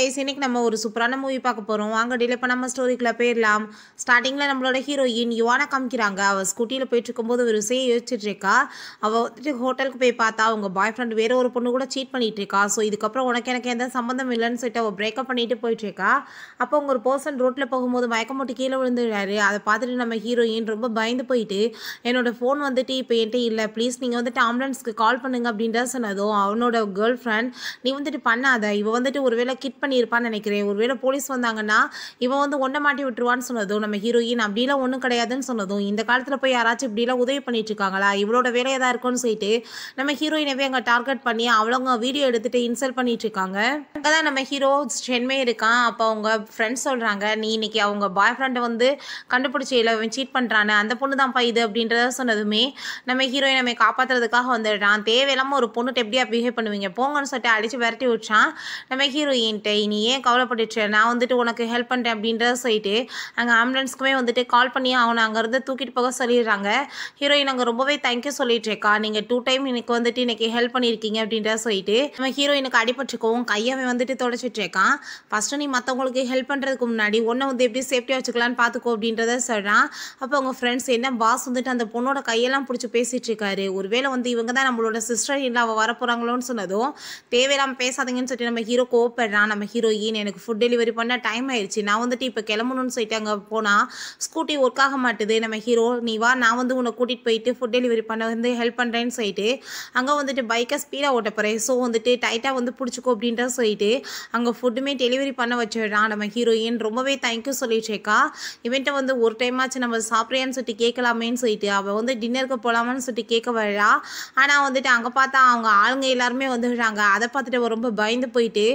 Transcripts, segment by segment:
ice இன்னைக்கு நம்ம ஒரு சூப்பரான மூவி பார்க்க போகிறோம் வாங்க டிலே நம்ம ஸ்டோரிக்குள்ளே போயிடலாம் ஸ்டார்டிங்கில் நம்மளோட ஹீரோயின் யுவானா காமிக்கிறாங்க அவள் ஸ்கூட்டியில் போயிட்டு இருக்கும்போது ஒரு விஷயம் யோசிச்சுட்டு இருக்கா அவள் வந்துட்டு ஹோட்டலுக்கு போய் பார்த்தா அவங்க பாய் ஃப்ரெண்ட் வேற ஒரு பொண்ணு கூட சீட் பண்ணிட்டு இருக்கா ஸோ இதுக்கப்புறம் உனக்கு எனக்கு எந்த சம்மந்தம் இல்லைன்னு சொல்லிட்டு அவள் பிரேக்கப் பண்ணிட்டு போயிட்டு இருக்கா அப்போ அவங்க ஒரு பர்சன் ரோட்டில் போகும்போது மயக்கம் போட்டு கீழே விழுந்துடுறாரு அதை பார்த்துட்டு நம்ம ஹீரோயின் ரொம்ப பயந்து போயிட்டு என்னோட ஃபோன் வந்துட்டு இப்போ என்கிட்ட இல்லை ப்ளீஸ் நீங்கள் வந்துட்டு ஆம்புலன்ஸ்க்கு கால் பண்ணுங்க அப்படின்றத சொன்னதும் அவனோட கேர்ள் ஃப்ரெண்ட் நீ வந்துட்டு பண்ணாத இவ வந்துட்டு ஒருவேளை கிட் ஹிட் பண்ணியிருப்பான்னு நினைக்கிறேன் ஒருவேளை போலீஸ் வந்தாங்கன்னா இவன் வந்து ஒன்றை மாட்டி விட்டுருவான்னு சொன்னதும் நம்ம ஹீரோயின் அப்படிலாம் ஒன்றும் கிடையாதுன்னு சொன்னதும் இந்த காலத்தில் போய் யாராச்சும் இப்படிலாம் உதவி பண்ணிட்டு இருக்காங்களா இவளோட வேலையாக தான் இருக்கும்னு சொல்லிட்டு நம்ம ஹீரோயினை அங்கே டார்கெட் பண்ணி அவளவங்க வீடியோ எடுத்துட்டு இன்சல்ட் பண்ணிட்டு இருக்காங்க அங்கே தான் நம்ம ஹீரோ சென்மே இருக்கான் அப்போ அவங்க ஃப்ரெண்ட்ஸ் சொல்கிறாங்க நீ இன்னைக்கு அவங்க பாய் ஃப்ரெண்டை வந்து கண்டுபிடிச்சி இல்லை அவன் சீட் பண்ணுறானு அந்த பொண்ணு தான்ப்பா இது அப்படின்றத சொன்னதுமே நம்ம ஹீரோயின் நம்ம காப்பாற்றுறதுக்காக வந்துடுறான் தேவையில்லாமல் ஒரு பொண்ணுகிட்ட எப்படியா பிஹேவ் பண்ணுவீங்க போங்கன்னு சொல்லிட்டு அடித்து விரட்டி விட்டான் நம்ம ஹீரோயின் கேட்டேன் நீ ஏன் கவலைப்பட்டுச்சு நான் வந்துட்டு உனக்கு ஹெல்ப் பண்ணுறேன் அப்படின்றத சொல்லிட்டு அங்கே ஆம்புலன்ஸ்க்குமே வந்துட்டு கால் பண்ணி அவனை அங்கேருந்து தூக்கிட்டு போக சொல்லிடுறாங்க ஹீரோயின் அங்கே ரொம்பவே தேங்க்யூ சொல்லிட்டுருக்கா நீங்கள் டூ டைம் எனக்கு வந்துட்டு இன்னைக்கு ஹெல்ப் பண்ணியிருக்கீங்க அப்படின்றத சொல்லிட்டு நம்ம ஹீரோயினுக்கு அடிபட்டுருக்கவும் கையவே வந்துட்டு தொடச்சிட்டு இருக்கான் ஃபஸ்ட்டு நீ மற்றவங்களுக்கு ஹெல்ப் பண்ணுறதுக்கு முன்னாடி ஒன்றை வந்து எப்படி சேஃப்டியாக வச்சுக்கலான்னு பார்த்துக்கோ அப்படின்றத சொல்கிறான் அப்போ அவங்க ஃப்ரெண்ட்ஸ் என்ன பாஸ் வந்துட்டு அந்த பொண்ணோட கையெல்லாம் பிடிச்சி பேசிகிட்டு இருக்காரு ஒருவேளை வந்து இவங்க தான் நம்மளோட சிஸ்டர் இல்லை அவள் வரப்போகிறாங்களோன்னு சொன்னதும் தேவையில்லாமல் பேசாதீங்கன்னு சொல்லிட்டு நம்ம ஹீரோ கோவப்படுறான் நம்ம ஹீரோயின் எனக்கு ஃபுட் டெலிவரி பண்ணால் டைம் ஆயிடுச்சு நான் வந்துட்டு இப்போ கிளம்பணும்னு சொல்லிட்டு அங்கே போனால் ஸ்கூட்டி ஒர்க் ஆக மாட்டுது நம்ம ஹீரோ நீ வா நான் வந்து உன்னை கூட்டிகிட்டு போயிட்டு ஃபுட் டெலிவரி பண்ண வந்து ஹெல்ப் பண்ணுறேன்னு சொல்லிட்டு அங்கே வந்துட்டு பைக்கை ஸ்பீடாக ஓட்ட போகிறேன் ஸோ வந்துட்டு டைட்டாக வந்து பிடிச்சிக்கோ அப்படின்ற சொல்லிட்டு அங்கே ஃபுட்டுமே டெலிவரி பண்ண வச்சிடுறான் நம்ம ஹீரோயின் ரொம்பவே தேங்க்யூ சொல்லிட்டுருக்கா இவன்ட்டை வந்து ஒரு ஆச்சு நம்ம சாப்பிட்றியான்னு சொல்லிட்டு கேட்கலாமேன்னு சொல்லிட்டு அவள் வந்து டின்னருக்கு போகலாமான்னு சொல்லிட்டு கேட்க வரா ஆனால் வந்துட்டு அங்கே பார்த்தா அவங்க ஆளுங்க எல்லாருமே வந்துடுறாங்க அதை பார்த்துட்டு ரொம்ப பயந்து போயிட்டு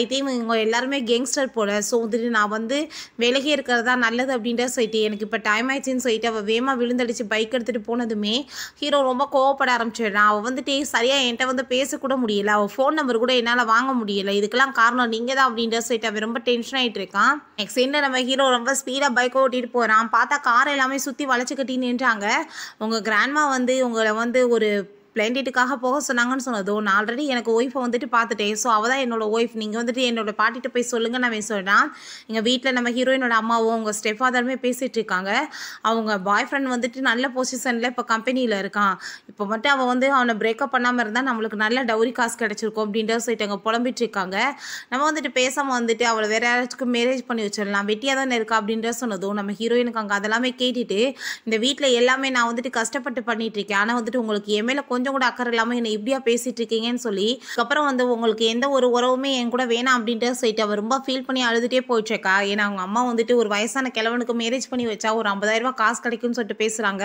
ஐ திங்க் இவங்க எல்லாருமே கேங்ஸ்டர் போல் ஸோ வந்துட்டு நான் வந்து விலகி இருக்கிறது தான் நல்லது அப்படின்ற சொல்லிட்டு எனக்கு இப்போ டைம் ஆயிடுச்சுன்னு சொல்லிட்டு அவள் வேகமாக விழுந்தடிச்சு பைக் எடுத்துகிட்டு போனதுமே ஹீரோ ரொம்ப கோவப்பட ஆரம்பிச்சிடுறான் அவள் வந்துட்டு சரியாக என்கிட்ட வந்து பேசக்கூட முடியல அவள் ஃபோன் நம்பர் கூட என்னால் வாங்க முடியல இதுக்கெல்லாம் காரணம் நீங்கள் தான் அப்படின்ற சொல்லிட்டு அவள் ரொம்ப டென்ஷன் ஆகிட்டு இருக்கான் நெக்ஸ்ட் என்ன நம்ம ஹீரோ ரொம்ப ஸ்பீடாக பைக்கை ஓட்டிகிட்டு போகிறான் பார்த்தா கார் எல்லாமே சுற்றி வளைச்சு கட்டி நின்றாங்க உங்கள் கிராண்ட்மா வந்து உங்களை வந்து ஒரு பிளான்டேட்டுக்காக போக சொன்னாங்கன்னு சொன்னதோ நான் ஆல்ரெடி எனக்கு ஒய்ஃபை வந்துட்டு பார்த்துட்டேன் ஸோ அவள் தான் என்னோடய ஒய்ஃப் நீங்கள் வந்துட்டு என்னோட பாட்டிகிட்ட போய் சொல்லுங்கள் நான் சொன்னால் எங்கள் வீட்டில் நம்ம ஹீரோயினோட அம்மாவும் அவங்க ஸ்டெப் ஃபாதருமே பேசிகிட்டு இருக்காங்க அவங்க பாய் ஃப்ரெண்ட் வந்துட்டு நல்ல பொசிஷனில் இப்போ கம்பெனியில் இருக்கான் இப்போ மட்டும் அவள் வந்து அவனை பிரேக்கப் பண்ணாமல் இருந்தால் நம்மளுக்கு நல்ல டவுரி காசு கிடச்சிருக்கும் அப்படின்ற சொல்லிட்டு அங்கே புலம்பிட்டுருக்காங்க நம்ம வந்துட்டு பேசாமல் வந்துட்டு அவளை வேற யாராச்சுக்கும் மேரேஜ் பண்ணி வச்சிடலாம் வெட்டியாக தானே இருக்கா அப்படின்ற சொன்னதும் நம்ம ஹீரோயினுக்கு அங்கே அதெல்லாமே கேட்டுட்டு இந்த வீட்டில் எல்லாமே நான் வந்துட்டு கஷ்டப்பட்டு பண்ணிகிட்டு இருக்கேன் ஆனால் வந்துட்டு உங்களுக்கு என் மேலே கொஞ்சம் கொஞ்சம் கூட அக்கறை இல்லாமல் என்னை இப்படியா பேசிட்டு இருக்கீங்கன்னு சொல்லி அதுக்கப்புறம் வந்து உங்களுக்கு எந்த ஒரு உறவுமே என் கூட வேணாம் அப்படின்ட்டு சொல்லிட்டு அவள் ரொம்ப ஃபீல் பண்ணி அழுதுகிட்டே போயிட்டுருக்கா ஏன்னா அவங்க அம்மா வந்துட்டு ஒரு வயசான கிழவனுக்கு மேரேஜ் பண்ணி வச்சா ஒரு ஐம்பதாயிரரூபா காசு கிடைக்கும்னு சொல்லிட்டு பேசுகிறாங்க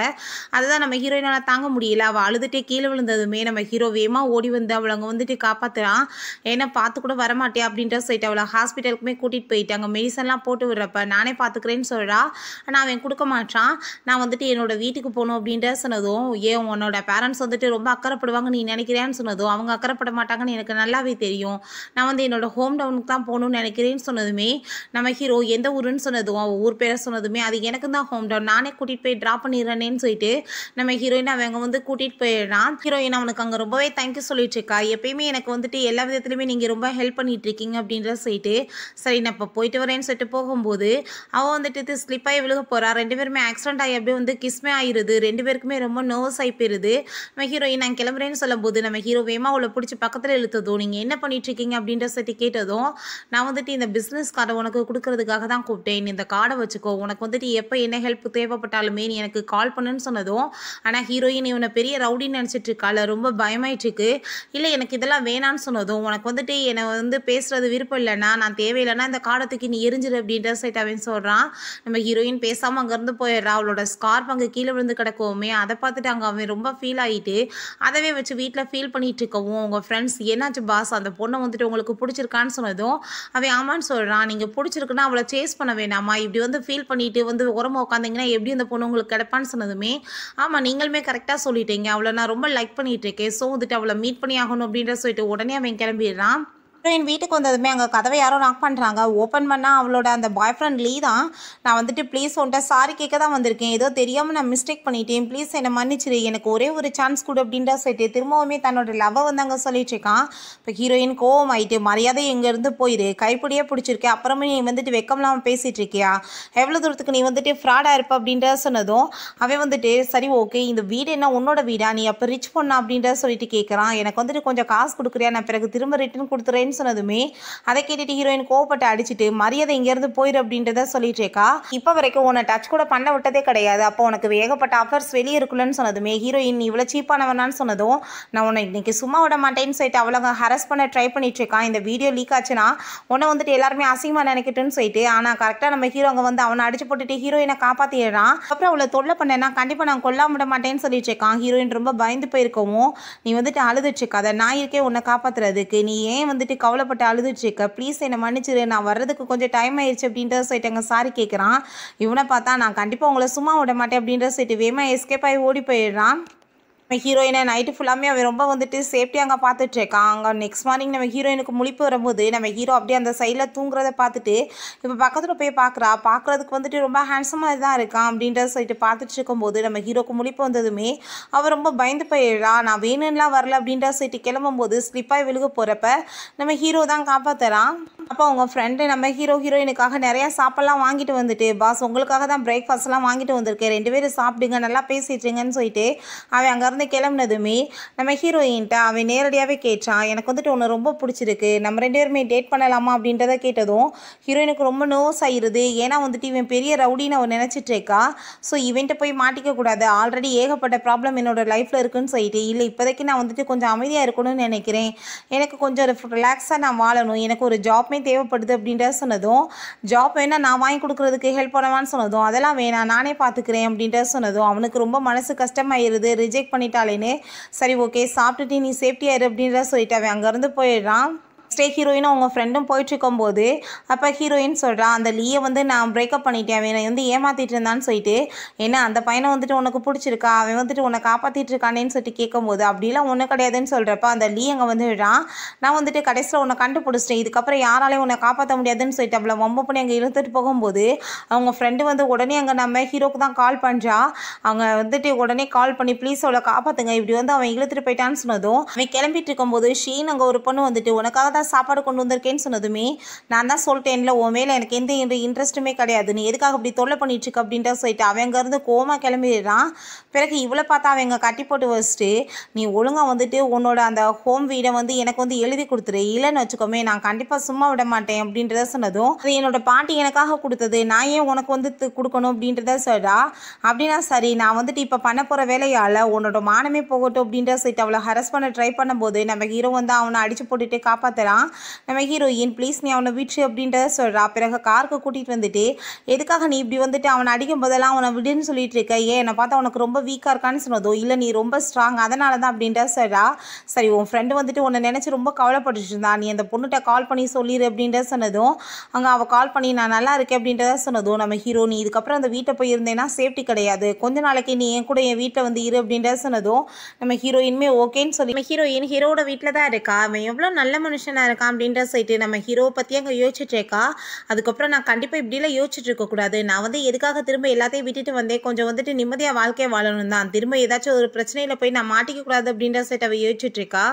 அதுதான் நம்ம ஹீரோயினால் தாங்க முடியல அவள் அழுதுகிட்டே கீழே விழுந்ததுமே நம்ம ஹீரோ வேமா ஓடி வந்து அவளை அங்கே வந்துட்டு காப்பாற்றுறான் ஏன்னா பார்த்து கூட வரமாட்டேன் அப்படின்ட்டு சொல்லிட்டு அவளை ஹாஸ்பிட்டலுக்குமே கூட்டிகிட்டு போயிட்டு அங்கே மெடிசன்லாம் போட்டு விடுறப்ப நானே பார்த்துக்கிறேன்னு சொல்கிறா ஆனால் அவன் கொடுக்க மாட்டான் நான் வந்துட்டு என்னோட வீட்டுக்கு போகணும் அப்படின்ற சொன்னதும் ஏன் உன்னோட பேரண்ட்ஸ் வந்துட்டு ரொம்ப அக்கறைப்படுவாங்க நீ நினைக்கிறேன்னு சொன்னதும் அவங்க அக்கறைப்பட மாட்டாங்கன்னு எனக்கு நல்லாவே தெரியும் நான் வந்து என்னோட ஹோம் டவுனுக்கு தான் போகணும்னு நினைக்கிறேன்னு சொன்னதுமே நம்ம ஹீரோ எந்த ஊருன்னு சொன்னதும் அவள் ஊர் பேரை சொன்னதுமே அது எனக்கு தான் ஹோம் டவுன் நானே கூட்டிகிட்டு போய் ட்ராப் பண்ணிடுறேன்னு சொல்லிட்டு நம்ம ஹீரோயின் அவங்க வந்து கூட்டிகிட்டு போயிடுறான் ஹீரோயின் அவனுக்கு அங்கே ரொம்பவே தேங்க்யூ சொல்லிட்டு இருக்கா எப்பயுமே எனக்கு வந்துட்டு எல்லா விதத்துலையுமே நீங்கள் ரொம்ப ஹெல்ப் பண்ணிட்டு இருக்கீங்க அப்படின்றத சொல்லிட்டு சரி நான் இப்போ போயிட்டு வரேன்னு சொல்லிட்டு போகும்போது அவன் வந்துட்டு ஸ்லிப் ஆகி விழுக போகிறா ரெண்டு பேருமே ஆக்சிடென்ட் ஆகி அப்படியே வந்து கிஸ்மே ஆயிடுது ரெண்டு பேருக்குமே ரொம்ப நர்வஸ் ஆகி போயிடுது நம்ம ஹீரோ ஹீரோயின் நான் கிளம்புறேன்னு சொல்லும்போது நம்ம ஹீரோ வேமா அவளை பிடிச்சி பக்கத்தில் இழுத்ததும் நீங்கள் என்ன பண்ணிட்டு இருக்கீங்க அப்படின்ற சொல்லி கேட்டதும் நான் வந்துட்டு இந்த பிஸ்னஸ் கார்டை உனக்கு கொடுக்கறதுக்காக தான் கூப்பிட்டேன் இந்த கார்டை வச்சுக்கோ உனக்கு வந்துட்டு எப்போ என்ன ஹெல்ப் தேவைப்பட்டாலுமே நீ எனக்கு கால் பண்ணுன்னு சொன்னதும் ஆனால் ஹீரோயின் இவனை பெரிய ரவுடின்னு நினச்சிட்டு இருக்காள் ரொம்ப பயமாயிட்டுருக்கு இல்லை எனக்கு இதெல்லாம் வேணான்னு சொன்னதும் உனக்கு வந்துட்டு என்னை வந்து பேசுறது விருப்பம் இல்லைனா நான் தேவையில்லைனா இந்த காடத்துக்கு நீ எரிஞ்சிரு அப்படின்ற சைட் அவன் சொல்கிறான் நம்ம ஹீரோயின் பேசாமல் அங்கேருந்து போயிடுறா அவளோட ஸ்கார்ப் அங்கே கீழே விழுந்து கிடக்கவுமே அதை பார்த்துட்டு அங்கே அவன் ரொம்ப ஃபீல் ஆகிட்டு அதவே வச்சு வீட்டில் ஃபீல் பண்ணிகிட்டு இருக்கவும் உங்கள் ஃப்ரெண்ட்ஸ் என்னாச்சு பாஸ் அந்த பொண்ணை வந்துட்டு உங்களுக்கு பிடிச்சிருக்கான்னு சொன்னதும் அவன் ஆமான்னு சொல்கிறான் நீங்கள் பிடிச்சிருக்குன்னா அவளை சேஸ் பண்ண வேணாமா இப்படி வந்து ஃபீல் பண்ணிட்டு வந்து உரமாக உட்காந்திங்கன்னா எப்படி அந்த பொண்ணு உங்களுக்கு கிடப்பான்னு சொன்னதுமே ஆமாம் நீங்களுமே கரெக்டாக சொல்லிட்டீங்க அவளை நான் ரொம்ப லைக் பண்ணிகிட்டு இருக்கேன் ஸோ வந்துட்டு அவளை மீட் பண்ணி ஆகணும் அப்படின்ற சொல்லிட்டு உடனே அவன் கிளம்பிடுறான் அப்புறம் வீட்டுக்கு வந்ததுமே அங்கே கதவை யாரோ நாக் பண்ணுறாங்க ஓப்பன் பண்ணால் அவளோட அந்த பாய் ஃப்ரெண்ட் லீ தான் நான் வந்துட்டு ப்ளீஸ் உன்ட்ட சாரி கேட்க தான் வந்திருக்கேன் ஏதோ தெரியாமல் நான் மிஸ்டேக் பண்ணிட்டேன் ப்ளீஸ் என்னை மன்னிச்சிரு எனக்கு ஒரே ஒரு சான்ஸ் கொடு அப்படின்ற சொல்லிட்டு திரும்பவுமே தன்னோட லவ்வை வந்து அங்கே சொல்லிட்டு இருக்கான் இப்போ ஹீரோயின் கோவம் ஆகிட்டு மரியாதை இங்கேருந்து போயிரு கைப்பிடியே பிடிச்சிருக்கே அப்புறமே நீ வந்துட்டு வெக்கம்லாம் பேசிகிட்டு இருக்கியா எவ்வளோ தூரத்துக்கு நீ வந்துட்டு ஃப்ராடாக இருப்ப அப்படின்ற சொன்னதும் அவன் வந்துட்டு சரி ஓகே இந்த வீடு என்ன உன்னோட வீடா நீ அப்போ ரிச் பண்ணா அப்படின்ற சொல்லிட்டு கேட்குறான் எனக்கு வந்துட்டு கொஞ்சம் காசு கொடுக்குறியா நான் பிறகு திரும்ப ரிட்டன் கொடுத்துறேன் அப்படின்னு சொன்னதுமே அதை கேட்டுட்டு ஹீரோயின் கோவப்பட்டு அடிச்சுட்டு மரியாதை இங்கேருந்து போயிரு அப்படின்றத சொல்லிட்டு இருக்கா இப்போ வரைக்கும் உன்னை டச் கூட பண்ண விட்டதே கிடையாது அப்போ உனக்கு ஏகப்பட்ட ஆஃபர்ஸ் வெளியே இருக்குல்லன்னு சொன்னதுமே ஹீரோயின் இவ்வளோ சீப்பானவனான்னு சொன்னதும் நான் உன்னை இன்னைக்கு சும்மா விட மாட்டேன்னு சொல்லிட்டு அவ்வளோ ஹரஸ் பண்ண ட்ரை பண்ணிட்டு இருக்கான் இந்த வீடியோ லீக் ஆச்சுன்னா உன்னை வந்துட்டு எல்லாருமே அசிங்கமாக நினைக்கட்டுன்னு சொல்லிட்டு ஆனால் கரெக்டாக நம்ம ஹீரோ அங்கே வந்து அவனை அடிச்சு போட்டுட்டு ஹீரோயினை காப்பாற்றிடுறான் அப்புறம் அவளை தொல்லை பண்ணேன்னா கண்டிப்பாக நான் கொல்லாம விட மாட்டேன்னு சொல்லிட்டு இருக்கான் ஹீரோயின் ரொம்ப பயந்து போயிருக்கவும் நீ வந்துட்டு அழுதுட்டு இருக்காத நான் இருக்கே உன்னை காப்பாற்றுறதுக்கு நீ ஏன் வந்துட்டு கவலைப்பட்டு அழுதுட்டு இருக்க ப்ளீஸ் என்னை மன்னிச்சிரு நான் வர்றதுக்கு கொஞ்சம் டைம் ஆயிடுச்சு அப்படின்றத சொல்லிட்டு சாரி கேட்குறான் இவனை பார்த்தா நான் கண்டிப்பாக உங்களை சும்மா விட மாட்டேன் அப்படின்றத சொல்லிட்டு வேமா எஸ்கேப் ஆகி ஓடி போயிடுறான் நம்ம ஹீரோயினை நைட்டு ஃபுல்லாமே அவன் ரொம்ப வந்துட்டு சேஃப்டியாக அங்கே பார்த்துட்டு இருக்கான் அங்கே நெக்ஸ்ட் மார்னிங் நம்ம ஹீரோயினுக்கு முழிப்பு வரும்போது நம்ம ஹீரோ அப்படியே அந்த சைடில் தூங்குறத பார்த்துட்டு இப்போ பக்கத்தில் போய் பார்க்குறா பார்க்குறதுக்கு வந்துட்டு ரொம்ப ஹேண்ட்ஸமாக தான் இருக்கான் அப்படின்ற சொல்லிட்டு பார்த்துட்டு இருக்கும்போது நம்ம ஹீரோக்கு முழிப்பு வந்ததுமே அவள் ரொம்ப பயந்து போயிடுறா நான் வேணும்லாம் வரல அப்படின்ற சொல்லிட்டு கிளம்பும்போது ஸ்லிப்பாக விழுக போகிறப்ப நம்ம ஹீரோ தான் காப்பாற்றுறான் அப்போ அவங்க ஃப்ரெண்டு நம்ம ஹீரோ ஹீரோயினுக்காக நிறையா சாப்பாடுலாம் வாங்கிட்டு வந்துட்டு பாஸ் உங்களுக்காக தான் பிரேக்ஃபாஸ்ட்லாம் வாங்கிட்டு வந்திருக்கேன் ரெண்டு பேரும் சாப்பிடுங்க நல்லா பேசிட்டுருங்கன்னு சொல்லிட்டு அவன் அங்கேருந்து வந்து கிளம்புனதுமே நம்ம ஹீரோயின்ட்ட அவன் நேரடியாகவே கேட்டான் எனக்கு வந்துட்டு ஒன்று ரொம்ப பிடிச்சிருக்கு நம்ம ரெண்டு பேருமே டேட் பண்ணலாமா அப்படின்றத கேட்டதும் ஹீரோயினுக்கு ரொம்ப நோஸ் ஆயிடுது ஏன்னா வந்துட்டு இவன் பெரிய ரவுடின்னு அவன் நினச்சிட்டு இருக்கா ஸோ இவன்ட்ட போய் மாட்டிக்க கூடாது ஆல்ரெடி ஏகப்பட்ட ப்ராப்ளம் என்னோட லைஃப்பில் இருக்குன்னு சொல்லிட்டு இல்லை இப்போதைக்கு நான் வந்துட்டு கொஞ்சம் அமைதியாக இருக்கணும்னு நினைக்கிறேன் எனக்கு கொஞ்சம் ரிலாக்ஸாக நான் வாழணும் எனக்கு ஒரு ஜாப்மே தேவைப்படுது அப்படின்றத சொன்னதும் ஜாப் வேணால் நான் வாங்கி கொடுக்குறதுக்கு ஹெல்ப் பண்ணவான்னு சொன்னதும் அதெல்லாம் வேணாம் நானே பார்த்துக்கிறேன் அப்படின்றத சொன்னதும் அவனுக்கு ரொம்ப மனசு கஷ்டமாயிருது ரிஜெக்ட் பண்ணிட்டு போயிட்டாலேனே சரி ஓகே சாப்பிட்டுட்டு நீ சேஃப்டியாக இரு அப்படின்ற சொல்லிட்டாவே அங்கேருந்து போயிடுறான் நெக்ஸ்ட் டே ஹீரோயினும் அவங்க ஃப்ரெண்டும் போயிட்டு இருக்கும்போது அப்போ ஹீரோயின் சொல்கிறான் அந்த லீயை வந்து நான் பிரேக்கப் பண்ணிட்டேன் அவன் வந்து ஏமாற்றிட்டு இருந்தான்னு சொல்லிட்டு ஏன்னா அந்த பையனை வந்துட்டு உனக்கு பிடிச்சிருக்கா அவன் வந்துட்டு உன்னை காப்பாற்றிட்டு இருக்கானேன்னு சொல்லிட்டு கேட்கும்போது அப்படிலாம் ஒன்றும் கிடையாதுன்னு சொல்கிறப்ப அந்த லீ அங்கே வந்துடுறான் நான் வந்துட்டு கடைசியில் உன்னை கண்டுபிடிச்சிட்டேன் இதுக்கப்புறம் யாராலையும் உன்னை காப்பாற்ற முடியாதுன்னு சொல்லிட்டு அவளை மொம்ப பண்ணி அங்கே இழுத்துட்டு போகும்போது அவங்க ஃப்ரெண்டு வந்து உடனே அங்கே நம்ம ஹீரோக்கு தான் கால் பண்ணுறா அவங்க வந்துட்டு உடனே கால் பண்ணி ப்ளீஸ் அவளை காப்பாற்றுங்க இப்படி வந்து அவன் இழுத்துட்டு போயிட்டான்னு சொன்னதும் அவன் கிளம்பிட்டு இருக்கும்போது ஷீன் அங்கே ஒரு பொண்ணு வந்துட்டு உனக்காக தான் சாப்பாடு கொண்டு வந்திருக்கேன்னு சொன்னதுமே நான் தான் சொல்லிட்டேன்ல உன் மேலே எனக்கு எந்த இன்ட்ரெஸ்ட்டுமே கிடையாது நீ எதுக்காக இப்படி தொல்லை பண்ணிட்டுருக்கு அப்படின்ட்டு சொல்லிட்டு அவன் அங்கேருந்து கோமா கிளம்பிடுறான் பிறகு இவ்வளோ பார்த்தா அவங்க கட்டி போட்டு வச்சுட்டு நீ ஒழுங்காக வந்துட்டு உன்னோட அந்த ஹோம் வீடை வந்து எனக்கு வந்து எழுதி கொடுத்துரு இல்லைன்னு வச்சுக்கோமே நான் கண்டிப்பாக சும்மா விட மாட்டேன் அப்படின்றத சொன்னதும் அது என்னோட பாட்டி எனக்காக கொடுத்தது நான் ஏன் உனக்கு வந்து கொடுக்கணும் அப்படின்றத சொல்கிறா அப்படின்னா சரி நான் வந்துட்டு இப்போ பண்ண போகிற வேலையால் உன்னோட மானமே போகட்டும் அப்படின்ற சொல்லிட்டு அவளை ஹரஸ் பண்ண ட்ரை பண்ணும்போது நம்ம ஹீரோ வந்து அவனை அடிச்சு போட்டுட்டு காப்பாற்றுறா சொல்கிறான் நம்ம ஹீரோயின் ப்ளீஸ் நீ அவனை விட்டு அப்படின்றத சொல்கிறா பிறகு காருக்கு கூட்டிகிட்டு வந்துட்டு எதுக்காக நீ இப்படி வந்துட்டு அவனை அடிக்கும் போதெல்லாம் அவனை விடுன்னு சொல்லிட்டு இருக்க ஏன் என்னை பார்த்தா உனக்கு ரொம்ப வீக்காக இருக்கான்னு சொன்னதோ இல்லை நீ ரொம்ப ஸ்ட்ராங் அதனால தான் அப்படின்ற சொல்கிறா சரி உன் ஃப்ரெண்டு வந்துட்டு உன்னை நினச்சி ரொம்ப கவலைப்பட்டுட்டு இருந்தா நீ அந்த பொண்ணுகிட்ட கால் பண்ணி சொல்லிடு அப்படின்றத சொன்னதும் அங்கே அவள் கால் பண்ணி நான் நல்லா இருக்கேன் அப்படின்றத சொன்னதும் நம்ம ஹீரோ நீ இதுக்கப்புறம் அந்த வீட்டை போய் இருந்தேன்னா சேஃப்டி கிடையாது கொஞ்ச நாளைக்கு நீ என் கூட என் வீட்டில் வந்து இரு அப்படின்றத சொன்னதும் நம்ம ஹீரோயின்மே ஓகேன்னு சொல்லி நம்ம ஹீரோயின் ஹீரோட வீட்டில் தான் இருக்கா அவன் எவ்வளோ நல்ல மனுஷன் தான் இருக்கான் அப்படின்ற சொல்லிட்டு நம்ம ஹீரோ பற்றி அங்கே யோசிச்சுட்ருக்கா அதுக்கப்புறம் நான் கண்டிப்பாக இப்படிலாம் யோசிச்சுட்டு இருக்கக்கூடாது நான் வந்து எதுக்காக திரும்ப எல்லாத்தையும் விட்டுட்டு வந்தேன் கொஞ்சம் வந்துட்டு நிம்மதியாக வாழ்க்கையை வாழணும் தான் திரும்ப ஏதாச்சும் ஒரு பிரச்சனையில் போய் நான் மாட்டிக்கக்கூடாது அப்படின்ற சொல்லிட்டு அவள் இருக்கா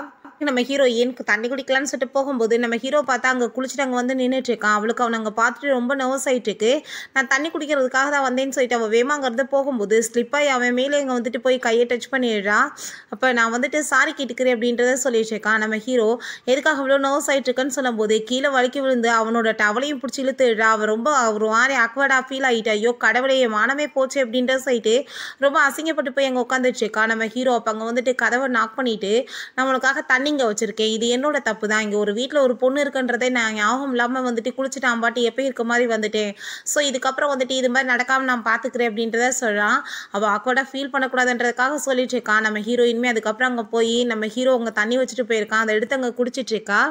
நம்ம ஹீரோ ஏன் தண்ணி குடிக்கலான்னு சொல்லிட்டு போகும்போது நம்ம ஹீரோ பார்த்தா அங்கே குளிச்சுட்டு அங்கே வந்து நின்றுட்டு இருக்கான் அவளுக்கு அவன் அங்கே பார்த்துட்டு ரொம்ப நர்வஸ் ஆகிட்டு இருக்கு நான் தண்ணி குடிக்கிறதுக்காக தான் வந்தேன்னு சொல்லிட்டு அவள் வேமாங்கிறது போகும்போது ஸ்லிப்பாகி அவன் மேலே இங்கே வந்துட்டு போய் கையை டச் பண்ணிடுறான் அப்போ நான் வந்துட்டு சாரி கேட்டுக்கிறேன் அப்படின்றத சொல்லிட்டு இருக்கான் நம்ம ஹீரோ எதுக்காக அவ்வளோ நர்வஸ் ஆகிட்டு இருக்குன்னு சொல்லும்போது கீழே வலிக்கு விழுந்து அவனோட டவலையும் பிடிச்சி இழுத்துடுறா அவன் ரொம்ப ஒரு மாதிரி அக்வர்டாக ஃபீல் ஆகிட்டா ஐயோ கடவுளே மானமே போச்சு அப்படின்ற சொல்லிட்டு ரொம்ப அசிங்கப்பட்டு போய் அங்கே உட்காந்துட்டு நம்ம ஹீரோ அப்போ அங்கே வந்துட்டு கதவை நாக் பண்ணிட்டு நம்மளுக்காக தண்ணி இங்கே வச்சுருக்கேன் இது என்னோட தப்பு தான் இங்கே ஒரு வீட்டில் ஒரு பொண்ணு இருக்குன்றதே நான் ஞாபகம் இல்லாமல் வந்துட்டு குளிச்சுட்டு பாட்டி எப்பயும் இருக்க மாதிரி வந்துட்டேன் ஸோ இதுக்கப்புறம் வந்துட்டு இது மாதிரி நடக்காமல் நான் பார்த்துக்கிறேன் அப்படின்றத சொல்கிறான் அவள் ஆக்வர்டாக ஃபீல் பண்ணக்கூடாதுன்றதுக்காக சொல்லிட்டு இருக்கான் நம்ம ஹீரோயின்மே அதுக்கப்புறம் அங்கே போய் நம்ம ஹீரோ அங்கே தண்ணி வச்சுட்டு போயிருக்கான் அதை எடுத்து அங்கே குடிச்சிட்ருக்கா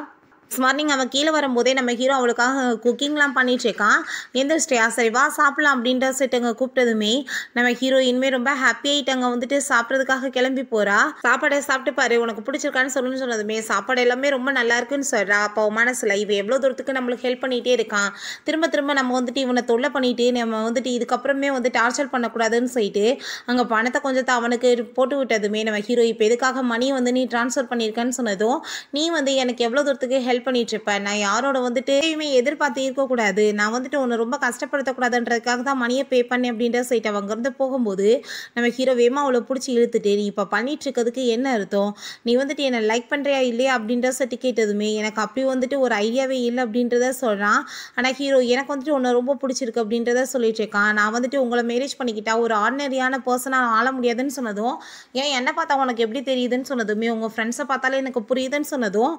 மார்னிங் அவன் கீழே வரும்போதே நம்ம ஹீரோ அவளுக்காக குக்கிங்லாம் பண்ணிட்டு இருக்கான் எந்திரிச்சிட்டியா சரி வா சாப்பிடலாம் அப்படின்ற சொல்லிட்டு கூப்பிட்டதுமே நம்ம ஹீரோயின்மே ரொம்ப ஹாப்பி அங்கே வந்துட்டு சாப்பிட்றதுக்காக கிளம்பி போகிறா சாப்பாடை சாப்பிட்டு பாரு உனக்கு பிடிச்சிருக்கான்னு சொல்லுன்னு சொன்னதுமே சாப்பாடு எல்லாமே ரொம்ப நல்லா இருக்குன்னு சொல்கிறா அப்போ மனசில் இவன் எவ்வளோ தூரத்துக்கு நம்மளுக்கு ஹெல்ப் பண்ணிகிட்டே இருக்கான் திரும்ப திரும்ப நம்ம வந்துட்டு இவனை தொல்லை பண்ணிட்டு நம்ம வந்துட்டு இதுக்கப்புறமே வந்து டார்ச்சர் பண்ணக்கூடாதுன்னு சொல்லிட்டு அங்கே பணத்தை கொஞ்சத்தை அவனுக்கு போட்டு விட்டதுமே நம்ம ஹீரோ இப்போ எதுக்காக மணி வந்து நீ ட்ரான்ஸ்ஃபர் பண்ணியிருக்கேன்னு சொன்னதும் நீ வந்து எனக்கு எவ்வளோ தூரத்துக்கு ஹெல்ப் ஹெல்ப் பண்ணிட்டு இருப்பேன் நான் யாரோட வந்துட்டு எதிர்பார்த்து இருக்கக்கூடாது நான் வந்துட்டு உன்னை ரொம்ப கஷ்டப்படுத்தக்கூடாதுன்றதுக்காக தான் மணியை பே பண்ணேன் அப்படின்ற சொல்லிட்டு அவங்க இருந்து போகும்போது நம்ம ஹீரோ வேமா அவளை பிடிச்சி இழுத்துட்டு நீ இப்போ பண்ணிட்டு இருக்கிறதுக்கு என்ன அர்த்தம் நீ வந்துட்டு என்னை லைக் பண்ணுறியா இல்லையா அப்படின்ற சொல்லிட்டு கேட்டதுமே எனக்கு அப்படி வந்துட்டு ஒரு ஐடியாவே இல்லை அப்படின்றத சொல்கிறான் ஆனால் ஹீரோ எனக்கு வந்துட்டு உன்னை ரொம்ப பிடிச்சிருக்கு அப்படின்றத சொல்லிட்டு இருக்கான் நான் வந்துட்டு உங்களை மேரேஜ் பண்ணிக்கிட்டா ஒரு ஆர்டினரியான பர்சனாக ஆள முடியாதுன்னு சொன்னதும் ஏன் என்னை பார்த்தா உனக்கு எப்படி தெரியுதுன்னு சொன்னதுமே உங்கள் ஃப்ரெண்ட்ஸை பார்த்தாலே எனக்கு புரியுதுன்னு சொன்னதும்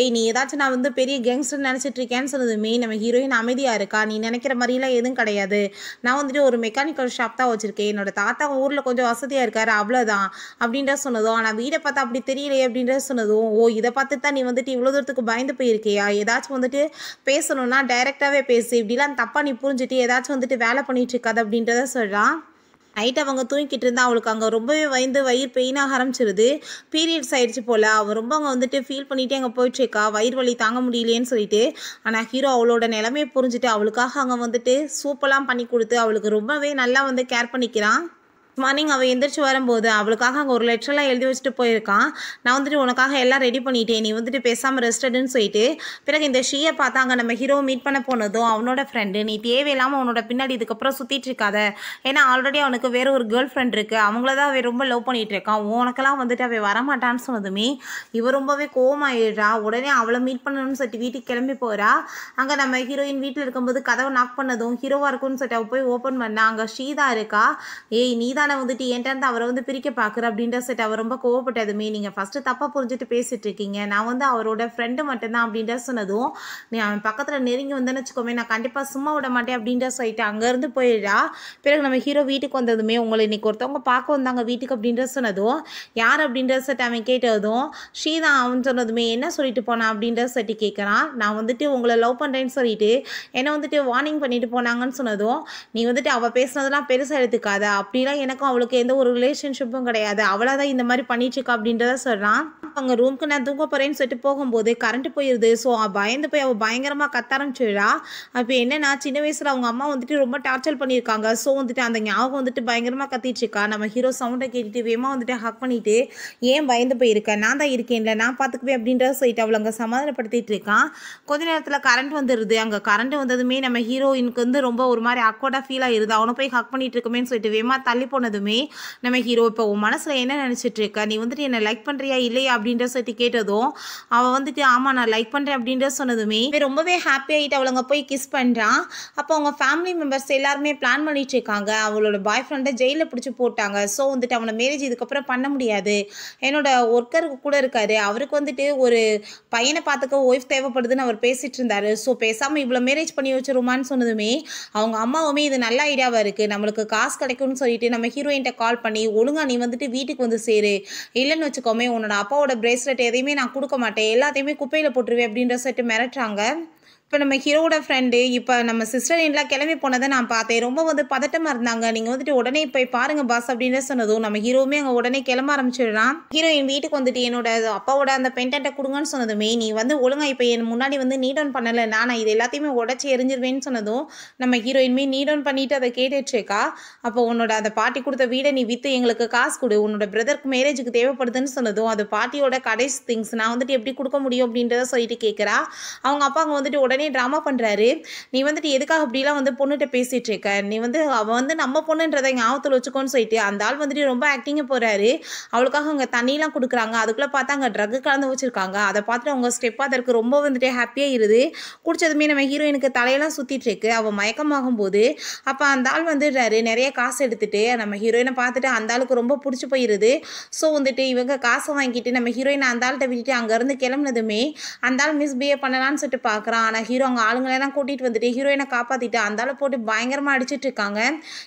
ஏய் நீ ஏதாச்சும் நான் வந்து பெரிய கேங்ஸ்டர் நினச்சிட்டு இருக்கேன்னு சொன்னது மெயின் நம்ம ஹீரோயின் அமைதியாக இருக்கா நீ நினைக்கிற மாதிரிலாம் எதுவும் கிடையாது நான் வந்துட்டு ஒரு மெக்கானிக்கல் ஷாப் தான் வச்சுருக்கேன் என்னோட தாத்தா ஊரில் கொஞ்சம் வசதியாக இருக்கார் அவ்வளோதான் அப்படின்ற சொன்னதும் ஆனால் வீடை பார்த்தா அப்படி தெரியலையே அப்படின்ற சொன்னதும் ஓ இதை பார்த்து தான் நீ வந்துட்டு இவ்வளோ தூரத்துக்கு பயந்து போயிருக்கியா ஏதாச்சும் வந்துட்டு பேசணும்னா டைரெக்டாகவே பேசு இப்படிலாம் தப்பாக நீ புரிஞ்சுட்டு ஏதாச்சும் வந்துட்டு வேலை பண்ணிகிட்டு இருக்காது அப்படின்றத சொல்கிறான் நைட் அவங்க தூங்கிக்கிட்டு இருந்தா அவளுக்கு அங்கே ரொம்பவே வயந்து வயிறு பெயினாக ஆரம்பிச்சிருது பீரியட்ஸ் ஆயிடுச்சு போல் அவள் ரொம்ப அங்கே வந்துட்டு ஃபீல் பண்ணிட்டு அங்கே இருக்கா வயிறு வலி தாங்க முடியலையேன்னு சொல்லிட்டு ஆனால் ஹீரோ அவளோட நிலமையை புரிஞ்சுட்டு அவளுக்காக அங்கே வந்துட்டு சூப்பெல்லாம் பண்ணி கொடுத்து அவளுக்கு ரொம்பவே நல்லா வந்து கேர் பண்ணிக்கிறான் மார்னிங் அவள் எந்திரிச்சு வரும்போது அவளுக்காக அங்கே ஒரு லெட்டர்லாம் எழுதி வச்சுட்டு போயிருக்கான் நான் வந்துட்டு உனக்காக எல்லாம் ரெடி பண்ணிட்டேன் நீ வந்துட்டு பேசாமல் ரெஸ்டடுன்னு சொல்லிட்டு பிறகு இந்த ஷீயை பார்த்தா அங்கே நம்ம ஹீரோ மீட் பண்ண போனதும் அவனோட ஃப்ரெண்டு நீ தேவையில்லாமல் அவனோட பின்னாடி இதுக்கப்புறம் சுற்றிட்டு இருக்காத ஏன்னா ஆல்ரெடி அவனுக்கு வேற ஒரு கேர்ள் ஃப்ரெண்ட் இருக்குது அவங்கள தான் அவன் ரொம்ப லவ் பண்ணிகிட்டு இருக்கான் உனக்கெல்லாம் வந்துட்டு அவள் வரமாட்டான்னு சொன்னதுமே இவ ரொம்பவே கோவமாயிடுறா உடனே அவளை மீட் பண்ணணும்னு சொல்லிட்டு வீட்டுக்கு கிளம்பி போகிறா அங்கே நம்ம ஹீரோயின் வீட்டில் இருக்கும்போது கதவை நாக் பண்ணதும் ஹீரோவாக இருக்கும்னு சொல்லிட்டு அவள் போய் ஓப்பன் பண்ணா அங்கே ஷீதா இருக்கா ஏய் நீ தான் தானே வந்துட்டு ஏன்டாந்து அவரை வந்து பிரிக்க பார்க்குற அப்படின்ற சொல்லிட்டு அவர் ரொம்ப கோவப்பட்டதுமே நீங்கள் ஃபஸ்ட்டு தப்பாக புரிஞ்சுட்டு பேசிகிட்டு இருக்கீங்க நான் வந்து அவரோட ஃப்ரெண்டு மட்டும்தான் அப்படின்ற சொன்னதும் நீ அவன் பக்கத்தில் நெருங்கி வந்தேன்னு வச்சுக்கோமே நான் கண்டிப்பாக சும்மா விட மாட்டேன் அப்படின்ற சொல்லிட்டு அங்கேருந்து போயிடா பிறகு நம்ம ஹீரோ வீட்டுக்கு வந்ததுமே உங்களை இன்றைக்கி ஒருத்தவங்க பார்க்க வந்தாங்க வீட்டுக்கு அப்படின்ற சொன்னதும் யார் அப்படின்ற சொல்லிட்டு அவன் கேட்டதும் ஸ்ரீதான் அவன் சொன்னதுமே என்ன சொல்லிட்டு போனான் அப்படின்ற சொல்லிட்டு கேட்குறான் நான் வந்துட்டு உங்களை லவ் பண்ணுறேன்னு சொல்லிட்டு என்னை வந்துட்டு வார்னிங் பண்ணிட்டு போனாங்கன்னு சொன்னதும் நீ வந்துட்டு அவள் பேசுனதெல்லாம் பெருசாக எடுத்துக்காத அப்படிலாம் எனக்கு எனக்கும் அவளுக்கு எந்த ஒரு ரிலேஷன்ஷிப்பும் கிடையாது அவளாக தான் இந்த மாதிரி பண்ணிட்டுருக்கா அப்படின்றத சொல்கிறான் அவங்க ரூம்க்கு நான் தூங்க போகிறேன்னு சொல்லிட்டு போகும்போது கரண்ட் போயிடுது ஸோ பயந்து போய் அவள் பயங்கரமாக கத்த ஆரம்பிச்சிடுறா அப்போ என்னென்னா சின்ன வயசில் அவங்க அம்மா வந்துட்டு ரொம்ப டார்ச்சர் பண்ணியிருக்காங்க ஸோ வந்துட்டு அந்த ஞாபகம் வந்துட்டு பயங்கரமாக கத்திட்டுருக்கா நம்ம ஹீரோ சவுண்டை கேட்டுட்டு வேமா வந்துட்டு ஹக் பண்ணிவிட்டு ஏன் பயந்து போயிருக்கேன் நான் தான் இருக்கேன்ல நான் பார்த்துக்குவேன் அப்படின்றத சொல்லிட்டு அவளை அங்கே சமாதானப்படுத்திட்டு இருக்கான் கொஞ்ச நேரத்தில் கரண்ட் வந்துடுது அங்கே கரண்ட் வந்ததுமே நம்ம ஹீரோயினுக்கு வந்து ரொம்ப ஒரு மாதிரி அக்வர்டாக ஃபீல் ஆயிடுது அவனை போய் ஹக் பண்ணிட்டு இருக்கமேன்னு சொல்லிட்டு வேமா தள்ளி போன போனதுமே நம்ம ஹீரோ இப்போ உன் மனசில் என்ன நினச்சிட்ருக்க நீ வந்துட்டு என்னை லைக் பண்ணுறியா இல்லையா அப்படின்ற சொல்லி கேட்டதும் அவள் வந்துட்டு ஆமாம் நான் லைக் பண்ணுறேன் அப்படின்ற சொன்னதுமே ரொம்பவே ஹாப்பி ஆகிட்டு அவளுங்க போய் கிஸ் பண்ணுறான் அப்போ அவங்க ஃபேமிலி மெம்பர்ஸ் எல்லாருமே பிளான் பண்ணிட்டு இருக்காங்க அவளோட பாய் ஃப்ரெண்டை ஜெயிலில் பிடிச்சி போட்டாங்க ஸோ வந்துட்டு அவனை மேரேஜ் இதுக்கப்புறம் பண்ண முடியாது என்னோட ஒர்க்கர் கூட இருக்காரு அவருக்கு வந்துட்டு ஒரு பையனை பார்த்துக்க ஒய்ஃப் தேவைப்படுதுன்னு அவர் பேசிட்டு இருந்தாரு ஸோ பேசாமல் இவ்வளோ மேரேஜ் பண்ணி வச்சிருமான்னு சொன்னதுமே அவங்க அம்மாவுமே இது நல்ல ஐடியாவாக இருக்குது நம்மளுக்கு காசு கிடைக்கும்னு சொல்லிட்டு நம்ம ஹீரோயின்ட்ட கால் பண்ணி ஒழுங்காக நீ வந்துட்டு வீட்டுக்கு வந்து சேரு இல்லைன்னு வச்சுக்கோமே உன்னோட அப்பாவோட பிரேஸ்லெட் எதையுமே நான் கொடுக்க மாட்டேன் எல்லாத்தையுமே குப்பையில் போட்டுருவேன் அப்படின்ற சொல்லிட்டு மிரட்டுறாங்க இப்போ நம்ம ஹீரோட ஃப்ரெண்டு இப்போ நம்ம சிஸ்டர் இன்லாம் கிளம்பி போனதை நான் பார்த்தேன் ரொம்ப வந்து பதட்டமாக இருந்தாங்க நீங்கள் வந்துட்டு உடனே போய் பாருங்கள் பாஸ் அப்படின்னு சொன்னதும் நம்ம ஹீரோவுமே அங்கே உடனே கிளம்ப ஆரம்பிச்சிடுறான் ஹீரோயின் வீட்டுக்கு வந்துட்டு என்னோட அப்பாவோட அந்த பென்டென்ட்டை கொடுங்கன்னு சொன்னதுமே நீ வந்து ஒழுங்காக இப்போ என் முன்னாடி வந்து நீட் ஆன் பண்ணலை நான் இது எல்லாத்தையுமே உடச்சி எரிஞ்சிருவேன்னு சொன்னதும் நம்ம ஹீரோயின்மே ஆன் பண்ணிட்டு அதை கேட்டுட்ருக்கா அப்போ உன்னோட அந்த பாட்டி கொடுத்த வீடை நீ விற்று எங்களுக்கு காசு கொடு உன்னோட பிரதருக்கு மேரேஜுக்கு தேவைப்படுதுன்னு சொன்னதும் அது பாட்டியோட கடைசி திங்ஸ் நான் வந்துட்டு எப்படி கொடுக்க முடியும் அப்படின்றத சொல்லிட்டு கேட்குறா அவங்க அப்பா அங்கே வந்துட்டு உடனே உடனே ட்ராமா பண்ணுறாரு நீ வந்துட்டு எதுக்காக அப்படிலாம் வந்து பொண்ணுகிட்ட பேசிகிட்டு இருக்க நீ வந்து அவள் வந்து நம்ம பொண்ணுன்றதை ஞாபகத்தில் வச்சுக்கோன்னு சொல்லிட்டு அந்த ஆள் வந்துட்டு ரொம்ப ஆக்டிங்க போகிறாரு அவளுக்காக அங்கே தண்ணியெலாம் கொடுக்குறாங்க அதுக்குள்ளே பார்த்தா அங்கே ட்ரக்கு கலந்து வச்சுருக்காங்க அதை பார்த்துட்டு அவங்க ஸ்டெப்பாக அதற்கு ரொம்ப வந்துட்டு ஹாப்பியாக இருது குடிச்சதுமே நம்ம ஹீரோயினுக்கு தலையெல்லாம் சுற்றிட்டு இருக்கு அவள் மயக்கமாகும் போது அப்போ அந்த ஆள் வந்துடுறாரு நிறைய காசு எடுத்துகிட்டு நம்ம ஹீரோயினை பார்த்துட்டு அந்த ஆளுக்கு ரொம்ப பிடிச்சி போயிடுது ஸோ வந்துட்டு இவங்க காசை வாங்கிட்டு நம்ம ஹீரோயினை அந்த ஆள்கிட்ட விட்டுட்டு அங்கேருந்து கிளம்புனதுமே அந்த ஆள் மிஸ்பிஹேவ் பண்ணலான்னு சொல்லிட்டு பார்க்குறான் ஆனால் ஹீரோ அங்கே ஆளுங்களே தான் கூட்டிகிட்டு வந்துட்டு ஹீரோயினை காப்பாற்றிட்டு அந்தால போட்டு பயங்கரமாக அடிச்சிட்டு இருக்காங்க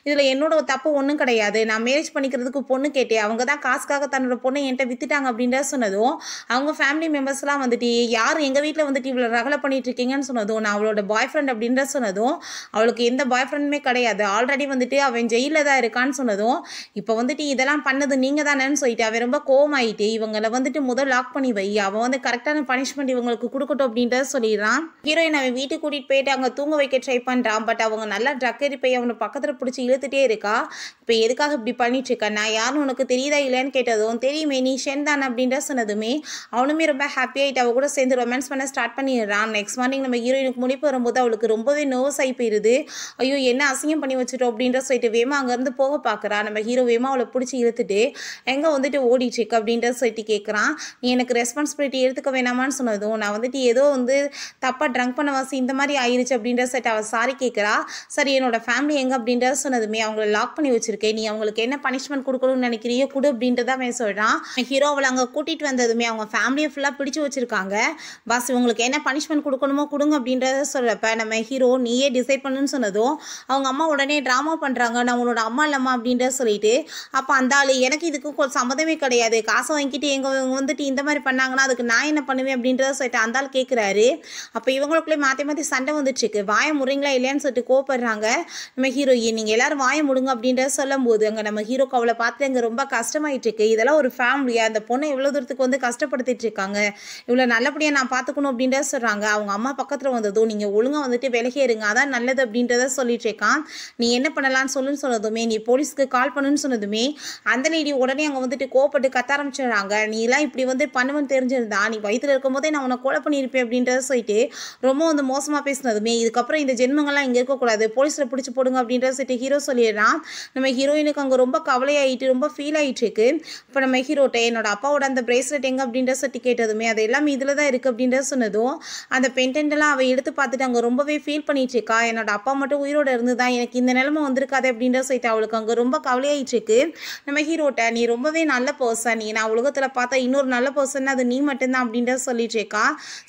இதில் என்னோட தப்பு ஒன்றும் கிடையாது நான் மேரேஜ் பண்ணிக்கிறதுக்கு பொண்ணு கேட்டேன் அவங்க தான் காசுக்காக தன்னோட பொண்ணை என்கிட்ட வித்துட்டாங்க அப்படின்ற சொன்னதும் அவங்க ஃபேமிலி மெம்பர்ஸ்லாம் வந்துட்டு யார் எங்கள் வீட்டில் வந்துட்டு இவ்வளோ ரகலை பண்ணிட்டு இருக்கீங்கன்னு சொன்னதும் நான் அவளோட பாய் ஃப்ரெண்ட் அப்படின்ற சொன்னதும் அவளுக்கு எந்த பாய் ஃப்ரெண்டுமே கிடையாது ஆல்ரெடி வந்துட்டு அவன் ஜெயிலில் தான் இருக்கான்னு சொன்னதும் இப்போ வந்துட்டு இதெல்லாம் பண்ணது நீங்கள் தானேன்னு சொல்லிட்டு அவன் ரொம்ப கோமாயிட்டு இவங்களை வந்துட்டு முதல் லாக் பண்ணி வை அவன் வந்து கரெக்டான பனிஷ்மெண்ட் இவங்களுக்கு கொடுக்கட்டும் அப்படின்றத சொல்லிடுறான் ஹீரோ சரின்னு அவன் வீட்டுக்கு கூட்டிகிட்டு போயிட்டு அங்கே தூங்க வைக்க ட்ரை பண்ணுறான் பட் அவங்க நல்லா ட்ரக் போய் அவனை பக்கத்தில் பிடிச்சி இழுத்துட்டே இருக்கா இப்போ எதுக்காக இப்படி பண்ணிட்டுருக்க நான் யாரும் உனக்கு தெரியுதா இல்லைன்னு கேட்டதும் தெரியுமே நீ ஷென் தான் அப்படின்ற சொன்னதுமே அவனுமே ரொம்ப ஹாப்பியாகிட்டு அவள் கூட சேர்ந்து ரொமான்ஸ் பண்ண ஸ்டார்ட் பண்ணிடுறான் நெக்ஸ்ட் மார்னிங் நம்ம ஹீரோயினுக்கு முடிப்பு வரும்போது அவளுக்கு ரொம்பவே நர்வஸ் ஆகி போயிடுது ஐயோ என்ன அசிங்கம் பண்ணி வச்சுட்டோம் அப்படின்ற சொல்லிட்டு வேமா அங்கேருந்து போக பார்க்குறா நம்ம ஹீரோ வேமா அவளை பிடிச்சி இழுத்துட்டு எங்கே வந்துட்டு ஓடிட்டுருக்கு அப்படின்ற சொல்லிட்டு கேட்குறான் நீ எனக்கு ரெஸ்பான்சிபிலிட்டி எடுத்துக்க வேணாமான்னு சொன்னதும் நான் வந்துட்டு ஏதோ வந்து தப்பாக ட்ரங்க் பண்ணவாசி இந்த மாதிரி ஆயிடுச்சு அப்படின்ற சட்ட அவள் சாரி கேட்குறா சரி என்னோட ஃபேமிலி எங்கே அப்படின்றத சொன்னதுமே அவங்கள லாக் பண்ணி வச்சிருக்கேன் நீ அவங்களுக்கு என்ன பனிஷ்மெண்ட் கொடுக்கணும்னு நினைக்கிறியோ கொடு அப்படின்றத அவன் சொல்கிறான் ஹீரோ அவளை அங்கே கூட்டிகிட்டு வந்ததுமே அவங்க ஃபேமிலியை ஃபுல்லாக பிடிச்சி வச்சுருக்காங்க பாஸ் உங்களுக்கு என்ன பனிஷ்மெண்ட் கொடுக்கணுமோ கொடுங்க அப்படின்றத சொல்கிறப்ப நம்ம ஹீரோ நீயே டிசைட் பண்ணுன்னு சொன்னதும் அவங்க அம்மா உடனே ட்ராமா பண்ணுறாங்க நான் உன்னோட அம்மா இல்லம்மா அப்படின்றத சொல்லிட்டு அப்போ அந்த ஆள் எனக்கு இதுக்கும் சம்மதமே கிடையாது காசை வாங்கிட்டு எங்கள் வந்துட்டு இந்த மாதிரி பண்ணாங்கன்னா அதுக்கு நான் என்ன பண்ணுவேன் அப்படின்றத சொல்லிட்டு அந்த ஆள் கேட்குறாரு அப்போ இவங்களும் மாப்பிள்ளை மாற்றி மாற்றி சண்டை வந்துட்டுருக்கு வாய முறிங்களா இல்லையான்னு சொல்லிட்டு கோப்படுறாங்க நம்ம ஹீரோயின் நீங்கள் எல்லோரும் வாய முடுங்க அப்படின்றத சொல்லும் போது அங்கே நம்ம ஹீரோக்கு அவளை பார்த்து அங்கே ரொம்ப கஷ்டமாயிட்டு இருக்கு இதெல்லாம் ஒரு ஃபேமிலியா அந்த பொண்ணை இவ்வளோ தூரத்துக்கு வந்து கஷ்டப்படுத்திட்டு இருக்காங்க இவ்வளோ நல்லபடியாக நான் பார்த்துக்கணும் அப்படின்றத சொல்கிறாங்க அவங்க அம்மா பக்கத்தில் வந்ததும் நீங்கள் ஒழுங்காக வந்துட்டு விலகே இருங்க அதான் நல்லது அப்படின்றத சொல்லிட்டு இருக்கான் நீ என்ன பண்ணலான்னு சொல்லுன்னு சொன்னதுமே நீ போலீஸ்க்கு கால் பண்ணுன்னு சொன்னதுமே அந்த லேடி உடனே அங்கே வந்துட்டு கோப்பட்டு கத்த ஆரம்பிச்சிடுறாங்க நீ எல்லாம் இப்படி வந்து பண்ணுவேன்னு தெரிஞ்சிருந்தா நீ வயிற்றுல போதே நான் உனக்கு கொலை பண்ணியிருப்பேன் அப்படின்றத சொல்லிட்டு ரொம்ப ரொம்ப வந்து மோசமாக பேசினதுமே இதுக்கப்புறம் இந்த ஜென்மங்கள்லாம் இங்கே இருக்கக்கூடாது போலீஸில் பிடிச்சி போடுங்க அப்படின்ற சொல்லிட்டு ஹீரோ சொல்லிடுறான் நம்ம ஹீரோயினுக்கு அங்கே ரொம்ப கவலையாயிட்டு ரொம்ப ஃபீல் ஆகிட்டுருக்கு இப்போ நம்ம ஹீரோட்ட என்னோட அப்பாவோட அந்த பிரேஸ்லெட் எங்கே அப்படின்ற சொல்லி கேட்டதுமே அது எல்லாமே இதில் தான் இருக்குது அப்படின்ற சொன்னதும் அந்த பென்டென்ட்டெல்லாம் அவள் எடுத்து பார்த்துட்டு அங்கே ரொம்பவே ஃபீல் இருக்கா என்னோட அப்பா மட்டும் உயிரோட இருந்து தான் எனக்கு இந்த நிலமை வந்திருக்காது அப்படின்ற சொல்லிட்டு அவளுக்கு அங்கே ரொம்ப கவலையாயிட்டுருக்கு நம்ம ஹீரோட்ட நீ ரொம்பவே நல்ல பர்சன் நீ நான் உலகத்தில் பார்த்தா இன்னொரு நல்ல பர்சன் அது நீ மட்டும்தான் அப்படின்ற சொல்லிட்டு இருக்கா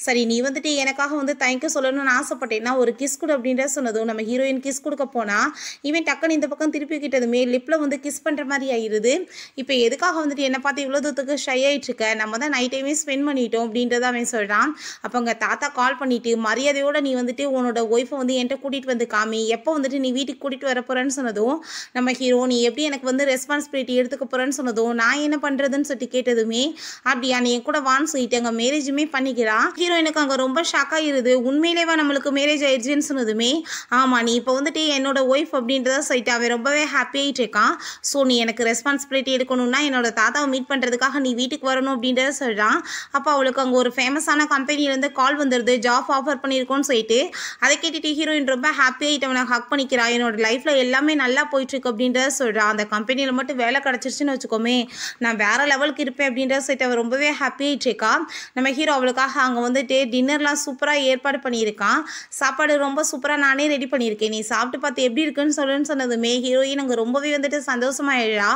சரி நீ வந்துட்டு எனக்காக வந்து தயங்க தேங்க்யூ சொல்லணும்னு ஆசைப்பட்டேன்னா ஒரு கிஸ் கொடு அப்படின்ற சொன்னதும் நம்ம ஹீரோயின் கிஸ் கொடுக்க போனால் இவன் டக்குன்னு இந்த பக்கம் திருப்பி கிட்டதுமே லிப்பில் வந்து கிஸ் பண்ணுற மாதிரி ஆயிடுது இப்போ எதுக்காக வந்துட்டு என்னை பார்த்து இவ்வளோ தூரத்துக்கு ஷை ஆகிட்டு இருக்க நம்ம தான் நைட் டைமே ஸ்பெண்ட் பண்ணிட்டோம் அப்படின்றத அவன் சொல்கிறான் அப்போ அங்கே தாத்தா கால் பண்ணிவிட்டு மரியாதையோடு நீ வந்துட்டு உன்னோட ஒய்ஃபை வந்து என்கிட்ட கூட்டிகிட்டு வந்து காமி எப்போ வந்துட்டு நீ வீட்டுக்கு கூட்டிகிட்டு வர போகிறேன்னு சொன்னதும் நம்ம ஹீரோ நீ எப்படி எனக்கு வந்து ரெஸ்பான்சிபிலிட்டி எடுத்துக்க போகிறேன்னு சொன்னதும் நான் என்ன பண்ணுறதுன்னு சொல்லிட்டு கேட்டதுமே அப்படியா நீ கூட வான்னு சொல்லிட்டு அங்கே மேரேஜுமே பண்ணிக்கிறான் ஹீரோயினுக்கு அங்கே ரொம்ப ஷாக்காக இருது உண்மையிலேவா நம்மளுக்கு மேரேஜ் ஆயிடுச்சுன்னு சொன்னதுமே ஆமாம் நீ இப்போ வந்துட்டு என்னோட ஒய்ஃப் அப்படின்றத சொல்லிட்டு அவன் ரொம்பவே ஹாப்பி ஆகிட்டு இருக்கான் ஸோ நீ எனக்கு ரெஸ்பான்சிபிலிட்டி எடுக்கணும்னா என்னோட தாத்தாவை மீட் பண்ணுறதுக்காக நீ வீட்டுக்கு வரணும் அப்படின்றத சொல்கிறான் அப்போ அவளுக்கு அங்கே ஒரு ஃபேமஸான கம்பெனிலேருந்து கால் வந்துடுது ஜாப் ஆஃபர் பண்ணியிருக்கோன்னு சொல்லிட்டு அதை கேட்டுட்டு ஹீரோயின் ரொம்ப ஹாப்பி ஆகிட்டு அவனை ஹக் பண்ணிக்கிறான் என்னோட லைஃப்பில் எல்லாமே நல்லா போயிட்டுருக்கு அப்படின்றத சொல்கிறான் அந்த கம்பெனியில் மட்டும் வேலை கிடச்சிருச்சுன்னு வச்சுக்கோமே நான் வேறு லெவலுக்கு இருப்பேன் அப்படின்றத சொல்லிட்டு அவள் ரொம்பவே ஹாப்பி ஆகிட்டு இருக்கா நம்ம ஹீரோ அவளுக்காக அங்கே வந்துட்டு டின்னர்லாம் சூப்பராக ஏற்பாடு ஏற்பாடு பண்ணியிருக்கான் சாப்பாடு ரொம்ப சூப்பராக நானே ரெடி பண்ணியிருக்கேன் நீ சாப்பிட்டு பார்த்து எப்படி இருக்குன்னு சொல்லுன்னு சொன்னதுமே ஹீரோயின் அங்கே ரொம்பவே வந்துட்டு சந்தோஷமாயிடா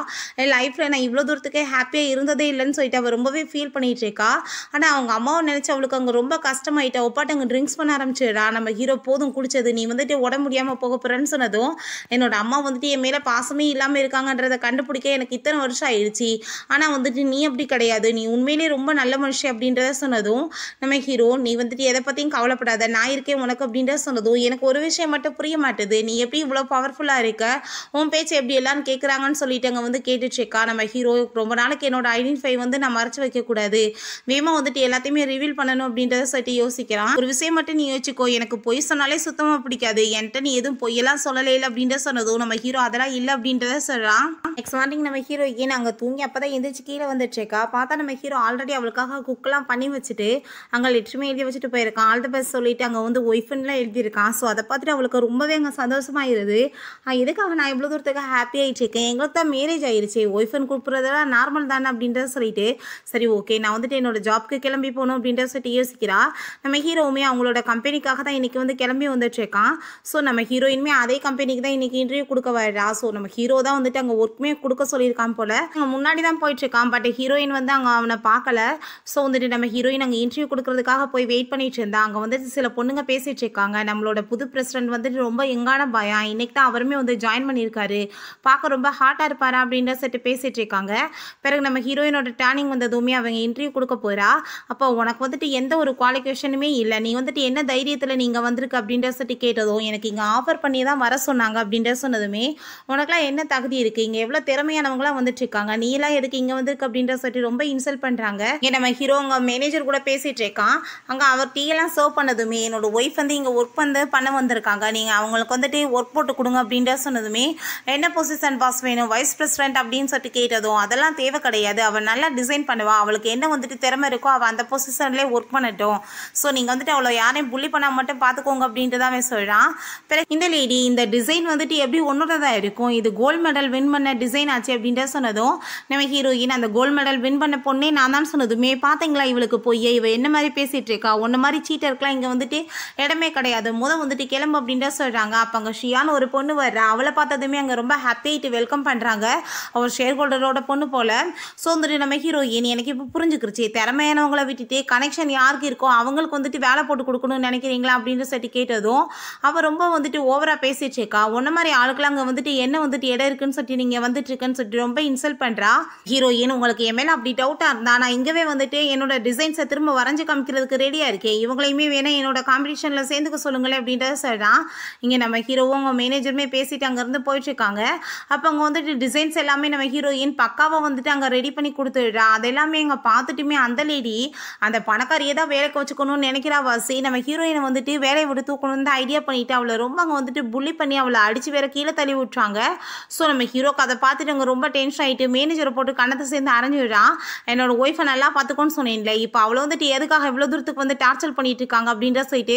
என் லைஃப்பில் நான் இவ்வளோ தூரத்துக்கே ஹாப்பியாக இருந்ததே இல்லைன்னு சொல்லிட்டு அவள் ரொம்பவே ஃபீல் பண்ணிகிட்டு இருக்கா ஆனால் அவங்க அம்மாவை நினச்சி அவளுக்கு அங்கே ரொம்ப கஷ்டமாயிட்டா ஒப்பாட்டு அங்கே ட்ரிங்க்ஸ் பண்ண ஆரம்பிச்சிடா நம்ம ஹீரோ போதும் குடிச்சது நீ வந்துட்டு உடம்பு முடியாமல் போக போகிறேன்னு சொன்னதும் என்னோட அம்மா வந்துட்டு என் மேலே பாசமே இல்லாமல் இருக்காங்கன்றதை கண்டுபிடிக்க எனக்கு இத்தனை வருஷம் ஆயிடுச்சு ஆனால் வந்துட்டு நீ அப்படி கிடையாது நீ உண்மையிலே ரொம்ப நல்ல மனுஷன் அப்படின்றத சொன்னதும் நம்ம ஹீரோ நீ வந்துட்டு எதை பற்றியும் கவலைப்பட கவலைப்படாத நான் இருக்கேன் உனக்கு அப்படின்ற சொன்னதும் எனக்கு ஒரு விஷயம் மட்டும் புரிய மாட்டுது நீ எப்படி இவ்வளோ பவர்ஃபுல்லாக இருக்க உன் பேச்சு எப்படி எல்லாம் கேட்குறாங்கன்னு சொல்லிட்டு அங்கே வந்து கேட்டுச்சேக்கா நம்ம ஹீரோ ரொம்ப நாளைக்கு என்னோட ஐடென்டிஃபை வந்து நான் மறைச்சு வைக்கக்கூடாது வேமா வந்துட்டு எல்லாத்தையுமே ரிவீல் பண்ணணும் அப்படின்றத சொல்லிட்டு யோசிக்கிறான் ஒரு விஷயம் மட்டும் நீ யோசிக்கோ எனக்கு பொய் சொன்னாலே சுத்தமாக பிடிக்காது என்கிட்ட நீ எதுவும் பொய்யெல்லாம் சொல்லலை இல்லை அப்படின்ற சொன்னதும் நம்ம ஹீரோ அதெல்லாம் இல்லை அப்படின்றத சொல்கிறான் நெக்ஸ்ட் மார்னிங் நம்ம ஹீரோ ஏன் அங்கே தூங்கி அப்போ தான் எந்திரிச்சு கீழே வந்துட்டுருக்கா பார்த்தா நம்ம ஹீரோ ஆல்ரெடி அவளுக்காக குக்கெல்லாம் பண்ணி வச்சுட்டு அங்கே லெட்ருமே எழுதி வச்சுட்டு போயிருக்கான் ஆல் த பெஸ்ட் சொல்லிவிட்டு அங்கே வந்து ஒய்ஃபுன்னெலாம் எழுதியிருக்கான் ஸோ அதை பார்த்துட்டு அவளுக்கு ரொம்பவே அங்கே சந்தோஷமாயிருது எதுக்காக நான் இவ்வளோ தூரத்துக்கு ஹாப்பி ஆகிட்டு இருக்கேன் எங்களுக்கு தான் மேரேஜ் ஆயிடுச்சு ஒய்ஃபன் கூப்பிட்றதெல்லாம் நார்மல் தானே அப்படின்றத சொல்லிட்டு சரி ஓகே நான் வந்துட்டு என்னோடய ஜாப்க்கு கிளம்பி போகணும் அப்படின்றத சொல்லிட்டு யோசிக்கிறா நம்ம ஹீரோவுமே அவங்களோட கம்பெனிக்காக தான் இன்றைக்கி வந்து கிளம்பி வந்துட்டுருக்கான் ஸோ நம்ம ஹீரோயினுமே அதே கம்பெனிக்கு தான் இன்றைக்கி இன்டர்வியூ கொடுக்க வரா ஸோ நம்ம ஹீரோ தான் வந்துட்டு அங்கே ஒர்க்குமே கொடுக்க சொல்லியிருக்கான் போல் அங்கே முன்னாடி தான் போயிட்டுருக்கான் பட் ஹீரோயின் வந்து அங்கே அவனை பார்க்கல ஸோ வந்துட்டு நம்ம ஹீரோயின் அங்கே இன்டர்வியூ கொடுக்கறதுக்காக போய் வெயிட் பண்ணிட்டு இருந்தா அங்கே வந்து பற்றி சில பொண்ணுங்க பேசிட்டு இருக்காங்க நம்மளோட புது பிரசிடென்ட் வந்துட்டு ரொம்ப எங்கான பயம் இன்னைக்கு தான் அவருமே வந்து ஜாயின் பண்ணியிருக்காரு பார்க்க ரொம்ப ஹாட்டாக இருப்பாரா அப்படின்ற சொல்லிட்டு பேசிகிட்டு இருக்காங்க பிறகு நம்ம ஹீரோயினோட டேர்னிங் வந்ததுமே அவங்க இன்டர்வியூ கொடுக்க போறா அப்போ உனக்கு வந்துட்டு எந்த ஒரு குவாலிஃபிகேஷனுமே இல்லை நீ வந்துட்டு என்ன தைரியத்தில் நீங்கள் வந்திருக்கு அப்படின்ற சொல்லிட்டு கேட்டதும் எனக்கு இங்கே ஆஃபர் பண்ணி தான் வர சொன்னாங்க அப்படின்ற சொன்னதுமே உனக்குலாம் என்ன தகுதி இருக்கு இங்கே எவ்வளோ திறமையானவங்களாம் வந்துட்டு இருக்காங்க நீலாம் எதுக்கு இங்கே வந்திருக்கு அப்படின்ற சொல்லிட்டு ரொம்ப இன்சல்ட் பண்ணுறாங்க ஏன் நம்ம ஹீரோ அவங்க மேனேஜர் கூட பேசிகிட்டு இருக்கான் அங்கே அவர் எல்லாம் சர்வ் பண்ண சொன்னதுமே என்னோடய ஒய்ஃப் வந்து இங்கே ஒர்க் வந்து பண்ண வந்திருக்காங்க நீங்கள் அவங்களுக்கு வந்துட்டு ஒர்க் போட்டு கொடுங்க அப்படின்ற சொன்னதுமே என்ன பொசிஷன் பாஸ் வேணும் வைஸ் பிரசிடென்ட் அப்படின்னு சொல்லிட்டு கேட்டதும் அதெல்லாம் தேவை கிடையாது அவள் நல்லா டிசைன் பண்ணுவாள் அவளுக்கு என்ன வந்துட்டு திறமை இருக்கோ அவள் அந்த பொசிஷன்லேயே ஒர்க் பண்ணட்டும் ஸோ நீங்கள் வந்துட்டு அவ்வளோ யாரையும் புள்ளி பண்ணால் மட்டும் பார்த்துக்கோங்க அப்படின்ட்டு தான் சொல்கிறான் பிறகு இந்த லேடி இந்த டிசைன் வந்துட்டு எப்படி ஒன்றோட தான் இருக்கும் இது கோல்டு மெடல் வின் பண்ண டிசைன் ஆச்சு அப்படின்ற சொன்னதும் நம்ம ஹீரோயின் அந்த கோல்டு மெடல் வின் பண்ண பொண்ணே நான் தான் சொன்னதுமே பார்த்தீங்களா இவளுக்கு போய் இவள் என்ன மாதிரி பேசிகிட்டு இருக்கா ஒன்று மாதிரி சீட்டருக்குலாம் இங்கே வந்துட்டு இடமே கிடையாது முதல் வந்துட்டு கிளம்பு அப்படின்ற சொல்கிறாங்க அப்போ அங்கே ஷியான்னு ஒரு பொண்ணு வர்றா அவளை பார்த்ததுமே அங்கே ரொம்ப ஹாப்பியாகிட்டு வெல்கம் பண்ணுறாங்க அவர் ஷேர் ஹோல்டரோட பொண்ணு போல் ஸோ வந்துட்டு நம்ம ஹீரோயின் எனக்கு இப்போ புரிஞ்சுக்கிருச்சு திறமையானவங்களை விட்டுட்டு கனெக்ஷன் யாருக்கு இருக்கோ அவங்களுக்கு வந்துட்டு வேலை போட்டு கொடுக்கணும்னு நினைக்கிறீங்களா அப்படின்ற சொல்லி கேட்டதும் அவள் ரொம்ப வந்துட்டு ஓவராக பேசிடுச்சேக்கா ஒன்ன மாதிரி ஆளுக்கெல்லாம் அங்கே வந்துட்டு என்ன வந்துட்டு இடம் இருக்குன்னு சொல்லிட்டு நீங்கள் வந்துட்டு இருக்குன்னு சொல்லிட்டு ரொம்ப இன்சல்ட் பண்ணுறா ஹீரோயின் உங்களுக்கு என் மேலே அப்படி டவுட்டாக இருந்தால் நான் இங்கவே வந்துட்டு என்னோட டிசைன்ஸை திரும்ப வரைஞ்சி காமிக்கிறதுக்கு ரெடியாக இருக்கேன் இவங்களையுமே வேணால் என்னோட காம்படிஷனில் சேர்ந்துக்க சொல்லுங்களேன் அப்படின்றத சொல்கிறான் இங்கே நம்ம ஹீரோவும் அவங்க மேனேஜருமே பேசிட்டு அங்கேருந்து போயிட்டுருக்காங்க அப்போ அங்கே வந்துட்டு டிசைன்ஸ் எல்லாமே நம்ம ஹீரோயின் பக்காவாக வந்துட்டு அங்கே ரெடி பண்ணி கொடுத்துடுறான் அதெல்லாமே அங்கே பார்த்துட்டுமே அந்த லேடி அந்த பணக்காரியை தான் வேலைக்கு வச்சுக்கணும்னு நினைக்கிறா வாசி நம்ம ஹீரோயினை வந்துட்டு வேலையை விட்டு தூக்கணும்னு தான் ஐடியா பண்ணிவிட்டு அவளை ரொம்ப அங்கே வந்துட்டு புள்ளி பண்ணி அவளை அடித்து வேற கீழே தள்ளி விட்டுறாங்க ஸோ நம்ம ஹீரோக்கு அதை பார்த்துட்டு அங்கே ரொம்ப டென்ஷன் ஆகிட்டு மேனேஜரை போட்டு கண்ணத்தை சேர்ந்து அரைஞ்சிடுறான் என்னோட ஒய்ஃபை நல்லா பார்த்துக்கோன்னு சொன்னேன்ல இப்போ அவளை வந்துட்டு எதுக்காக இவ்வளோ தூரத்துக்கு வந்து டார்ச்சர் பண்ணிட்டு இருக்காங்க அப்படின்ற சொல்லிட்டு